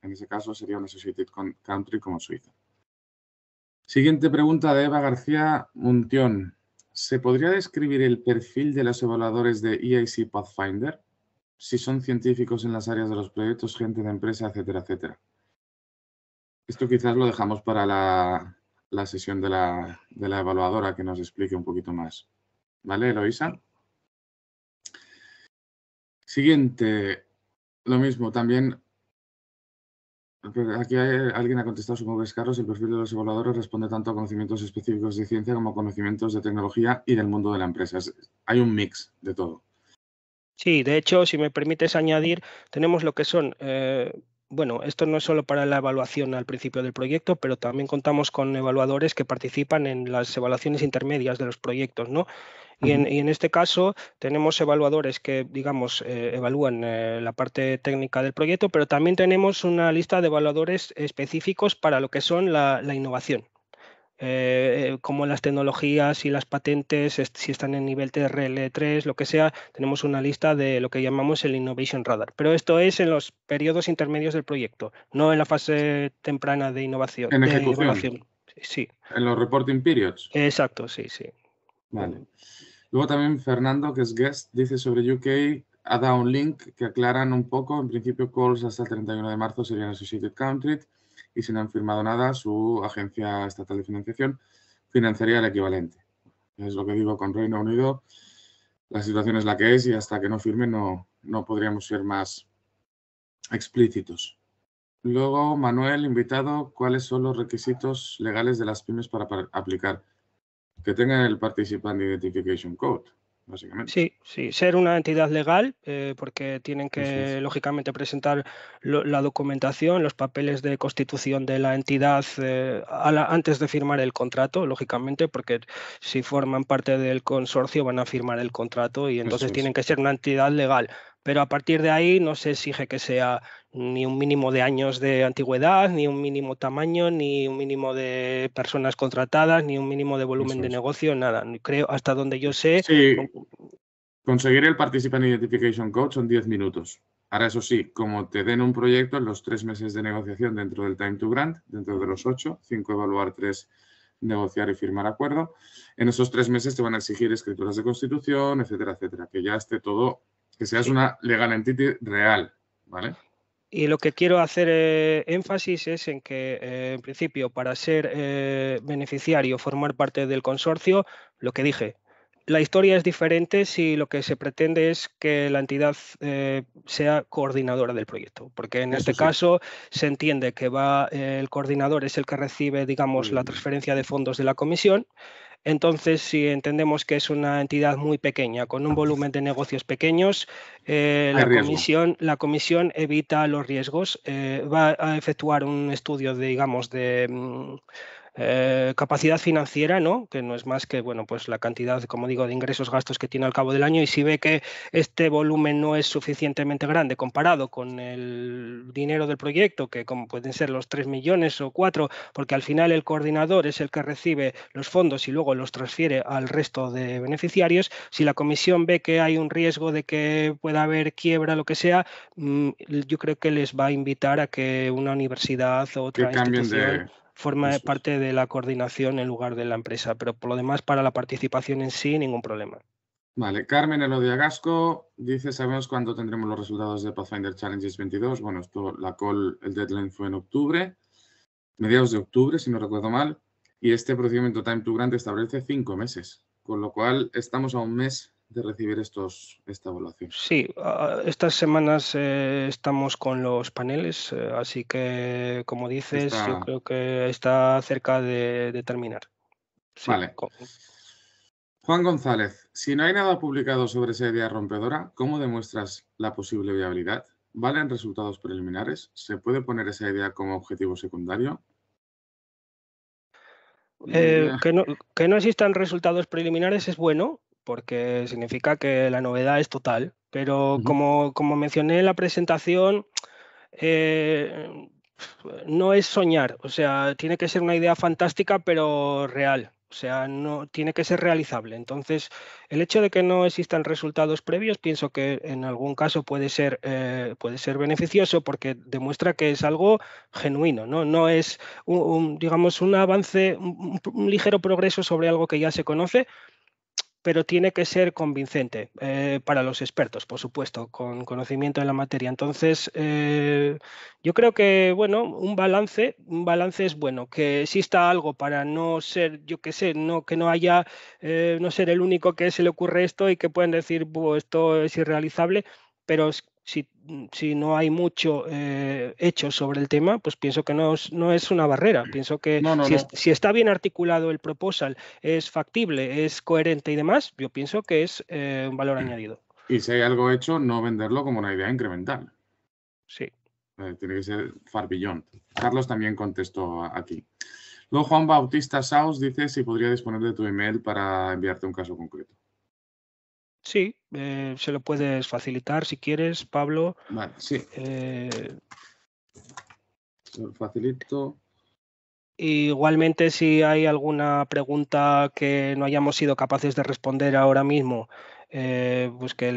En ese caso sería un Associated Country como Suiza. Siguiente pregunta de Eva García Muntión. ¿Se podría describir el perfil de los evaluadores de EIC Pathfinder? Si son científicos en las áreas de los proyectos, gente de empresa, etcétera, etcétera. Esto quizás lo dejamos para la, la sesión de la, de la evaluadora que nos explique un poquito más. ¿Vale, Eloisa? Siguiente, lo mismo, también Aquí alguien ha contestado, supongo que es Carlos, el perfil de los evaluadores responde tanto a conocimientos específicos de ciencia como a conocimientos de tecnología y del mundo de la empresa. hay un mix de todo. Sí, de hecho, si me permites añadir, tenemos lo que son eh, bueno, esto no es solo para la evaluación al principio del proyecto, pero también contamos con evaluadores que participan en las evaluaciones intermedias de los proyectos, ¿no? Y en, este caso tenemos evaluadores que, digamos, eh, evalúan eh, la parte técnica del proyecto, pero también tenemos una lista de evaluadores específicos para lo que son la innovación. Eh, eh, como las tecnologías y las patentes, si están en nivel TRL3, lo que sea, tenemos una lista de lo que llamamos el Innovation Radar. Pero esto es en los periodos intermedios del proyecto, no en la fase temprana de innovación. En ejecución. Sí. En los reporting periods. Exacto, sí, sí. Vale. Luego también Fernando, que es guest, dice sobre UK, ha dado un link que aclaran un poco. En principio, calls hasta el 31 de marzo serían Associated Countries y si no han firmado nada, su agencia estatal de financiación financiaría el equivalente. Es lo que digo con Reino Unido, la situación es la que es y hasta que no firme no, podríamos ser más explícitos. Luego, Manuel, invitado, ¿cuáles son los requisitos legales de las pymes para, para aplicar? Que tengan el Participant Identification Code. Sí, sí, ser una entidad legal, eh, porque tienen que, lógicamente, presentar la documentación, los papeles de constitución de la entidad eh, antes de firmar el contrato, lógicamente, porque si forman parte del consorcio van a firmar el contrato y entonces tienen que ser una entidad legal pero a partir de ahí no se exige que sea ni un mínimo de años de antigüedad, ni un mínimo tamaño, ni un mínimo de personas contratadas, ni un mínimo de volumen de negocio, nada. Creo, hasta donde yo sé. Sí. Conseguir el Participant Identification Code son 10 minutos. Ahora, eso sí, como te den un proyecto en los tres meses de negociación dentro del Time to Grant, dentro de los ocho, cinco evaluar, tres negociar y firmar acuerdo, en esos tres meses te van a exigir escrituras de constitución, etcétera, etcétera, que ya esté todo que seas una legal entity real, ¿vale? Y lo que quiero hacer eh, énfasis es en que, eh, en principio, para ser eh, beneficiario, formar parte del consorcio, lo que dije, la historia es diferente si lo que se pretende es que la entidad sea coordinadora del proyecto, porque en este caso se entiende que va el coordinador es el que recibe, digamos, la transferencia de fondos de la comisión entonces, si entendemos que es una entidad muy pequeña, con un volumen de negocios pequeños, eh, la, comisión, evita los riesgos, eh, va a efectuar un estudio, de, digamos, de... Mm, eh, capacidad financiera, ¿no? Que no es más que, bueno, pues la cantidad, como digo, de ingresos, gastos que tiene al cabo del año y si ve que este volumen no es suficientemente grande comparado con el dinero del proyecto, que como pueden ser los 3 millones o 4, porque al final el coordinador es el que recibe los fondos y luego los transfiere al resto de beneficiarios, si la comisión ve que hay un riesgo de que pueda haber quiebra, lo que sea, mm, yo creo que les va a invitar a que una universidad o otra institución forma parte de la coordinación en lugar de la empresa, pero por lo demás para la participación en sí ningún problema. Vale, Carmen Elodia Gasco dice, ¿sabemos cuándo tendremos los resultados de Pathfinder Challenges 22? Bueno, esto, la call, el deadline fue en octubre, mediados de octubre, si no recuerdo mal, y este procedimiento Time to Grant establece cinco meses, con lo cual estamos a un mes de recibir estos, esta evaluación. Sí, estas semanas eh, estamos con los paneles, eh, así que, como dices, yo creo que está cerca de, terminar. vale. Juan González, si no hay nada publicado sobre esa idea rompedora, ¿cómo demuestras la posible viabilidad? ¿Valen resultados preliminares? ¿Se puede poner esa idea como objetivo secundario? Eh, que no existan resultados preliminares es bueno, porque significa que la novedad es total. Pero como, mencioné en la presentación, eh, no es soñar, o sea, tiene que ser una idea fantástica, pero real. O sea, no tiene que ser realizable. Entonces, el hecho de que no existan resultados previos, pienso que en algún caso puede ser, eh, puede ser beneficioso porque demuestra que es algo genuino, no, es un, digamos un avance, un ligero progreso sobre algo que ya se conoce, pero tiene que ser convincente eh, para los expertos, por supuesto, con conocimiento de la materia. Entonces, eh, yo creo que, bueno, un balance, un balance es bueno, que exista algo para no ser, yo qué sé, no, que no haya, eh, no ser el único que se le ocurre esto y que pueden decir, esto es irrealizable, pero si, no hay mucho eh, hecho sobre el tema, pues pienso que no es, una barrera. Pienso que si, está bien articulado el proposal, es factible, es coherente y demás, yo pienso que es eh, un valor mm. añadido. Y si hay algo hecho, no venderlo como una idea incremental. Sí. Eh, tiene que ser far Carlos también contestó aquí. Luego Juan Bautista Saus dice si podría disponer de tu email para enviarte un caso concreto. Sí, eh, se lo puedes facilitar si quieres, Pablo. Vale, sí. Eh, lo facilito. Igualmente, si hay alguna pregunta que no hayamos sido capaces de responder ahora mismo eh, pues que,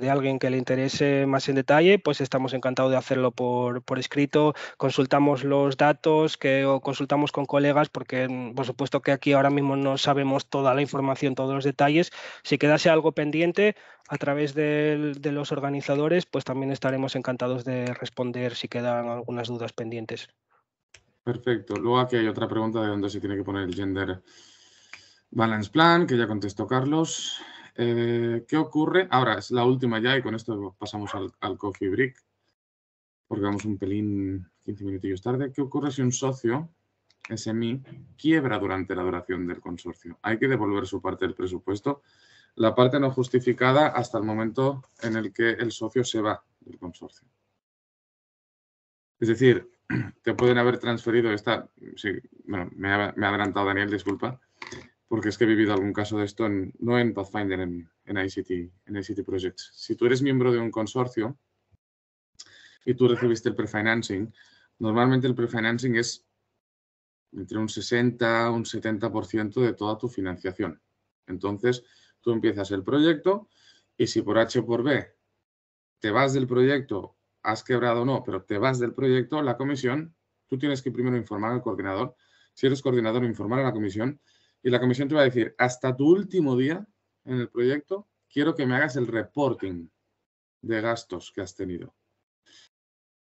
de alguien que le interese más en detalle, pues estamos encantados de hacerlo por, escrito, consultamos los datos que o consultamos con colegas, porque mm, por supuesto que aquí ahora mismo no sabemos toda la información, todos los detalles. Si quedase algo pendiente a través de, de los organizadores, pues también estaremos encantados de responder si quedan algunas dudas pendientes. Perfecto. Luego aquí hay otra pregunta de dónde se tiene que poner el gender balance plan, que ya contestó Carlos. Eh, ¿Qué ocurre? Ahora es la última ya y con esto pasamos al, coffee break, porque vamos un pelín 15 minutillos tarde. ¿Qué ocurre si un socio, SMI, quiebra durante la duración del consorcio? Hay que devolver su parte del presupuesto, la parte no justificada hasta el momento en el que el socio se va del consorcio. Es decir, (clears throat) te pueden haber transferido esta, sí, bueno, me ha adelantado Daniel, disculpa, porque es que he vivido algún caso de esto, no en Pathfinder, en, ICT, en Projects. Si tú eres miembro de un consorcio y tú recibiste el prefinancing, normalmente el prefinancing es entre un 60 un 70% de toda tu financiación. Entonces, tú empiezas el proyecto y si por H o por B te vas del proyecto, has quebrado o no, pero te vas del proyecto, la comisión, tú tienes que primero informar al coordinador. Si eres coordinador, informar a la comisión y la comisión te va a decir, hasta tu último día en el proyecto, quiero que me hagas el reporting de gastos que has tenido.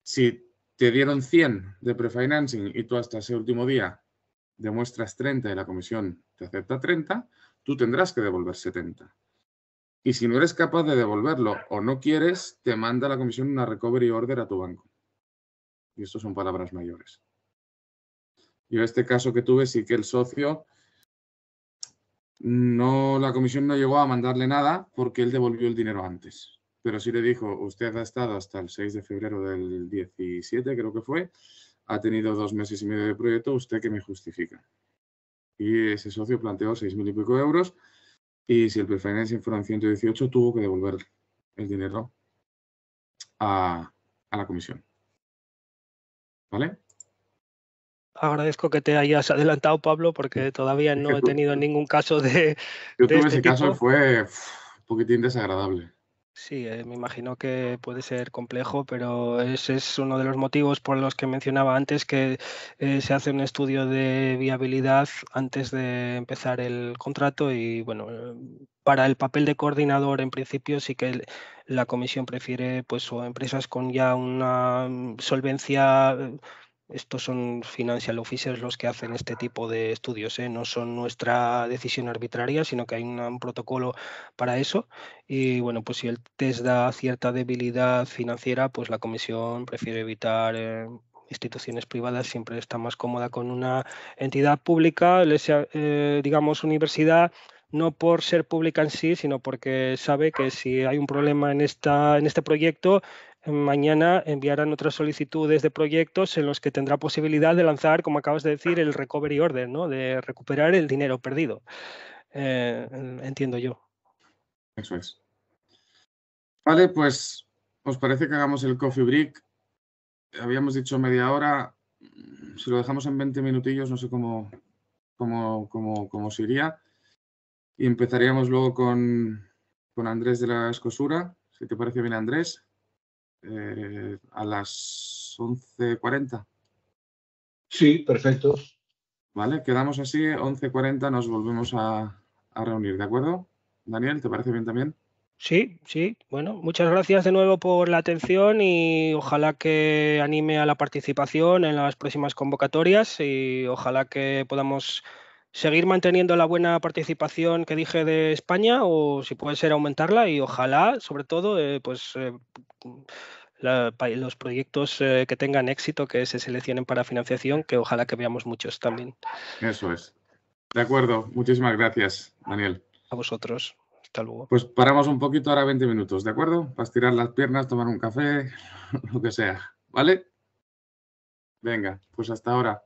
Si te dieron 100 de prefinancing y tú hasta ese último día demuestras 30 y la comisión te acepta 30, tú tendrás que devolver 70. Y si no eres capaz de devolverlo o no quieres, te manda la comisión una recovery order a tu banco. Y esto son palabras mayores. Yo este caso que tuve sí que el socio no, la comisión no llegó a mandarle nada porque él devolvió el dinero antes. Pero sí le dijo, usted ha estado hasta el 6 de febrero del 17, creo que fue, ha tenido dos meses y medio de proyecto, usted que me justifica. Y ese socio planteó seis mil y pico euros y si el prefinancing fueron 118, tuvo que devolver el dinero a, a la comisión. ¿Vale? agradezco que te hayas adelantado, Pablo, porque todavía no he tenido ningún caso de. Yo tuve este ese caso, fue un poquitín desagradable. Sí, eh, me imagino que puede ser complejo, pero ese es uno de los motivos por los que mencionaba antes que eh, se hace un estudio de viabilidad antes de empezar el contrato y bueno, para el papel de coordinador en principio sí que la comisión prefiere pues o empresas con ya una solvencia estos son financial officers los que hacen este tipo de estudios, ¿eh? no son nuestra decisión arbitraria, sino que hay un, protocolo para eso. Y bueno, pues si el test da cierta debilidad financiera, pues la comisión prefiere evitar eh, instituciones privadas, siempre está más cómoda con una entidad pública, eh, digamos universidad, no por ser pública en sí, sino porque sabe que si hay un problema en, esta, en este proyecto, mañana enviarán otras solicitudes de proyectos en los que tendrá posibilidad de lanzar, como acabas de decir, el recovery order, ¿no? de recuperar el dinero perdido. Eh, entiendo yo. Eso es. Vale, pues, ¿os parece que hagamos el coffee break? Habíamos dicho media hora. Si lo dejamos en 20 minutillos, no sé cómo, cómo, se iría. Y empezaríamos luego con Andrés de la Escosura, si te parece bien, Andrés. Eh, a las 11.40. Sí, perfecto. Vale, quedamos así, 11.40 nos volvemos a, reunir, ¿de acuerdo? Daniel, ¿te parece bien también? Sí, sí. Bueno, muchas gracias de nuevo por la atención y ojalá que anime a la participación en las próximas convocatorias y ojalá que podamos seguir manteniendo la buena participación que dije de España o si puede ser aumentarla y ojalá, sobre todo, eh, pues eh, los proyectos eh, que tengan éxito, que se seleccionen para financiación, que ojalá que veamos muchos también. Eso es. De acuerdo, muchísimas gracias, Daniel. A vosotros. Hasta luego. Pues paramos un poquito, ahora 20 minutos, ¿de acuerdo? Para estirar las piernas, tomar un café, (laughs) lo que sea. ¿Vale? Venga, pues hasta ahora.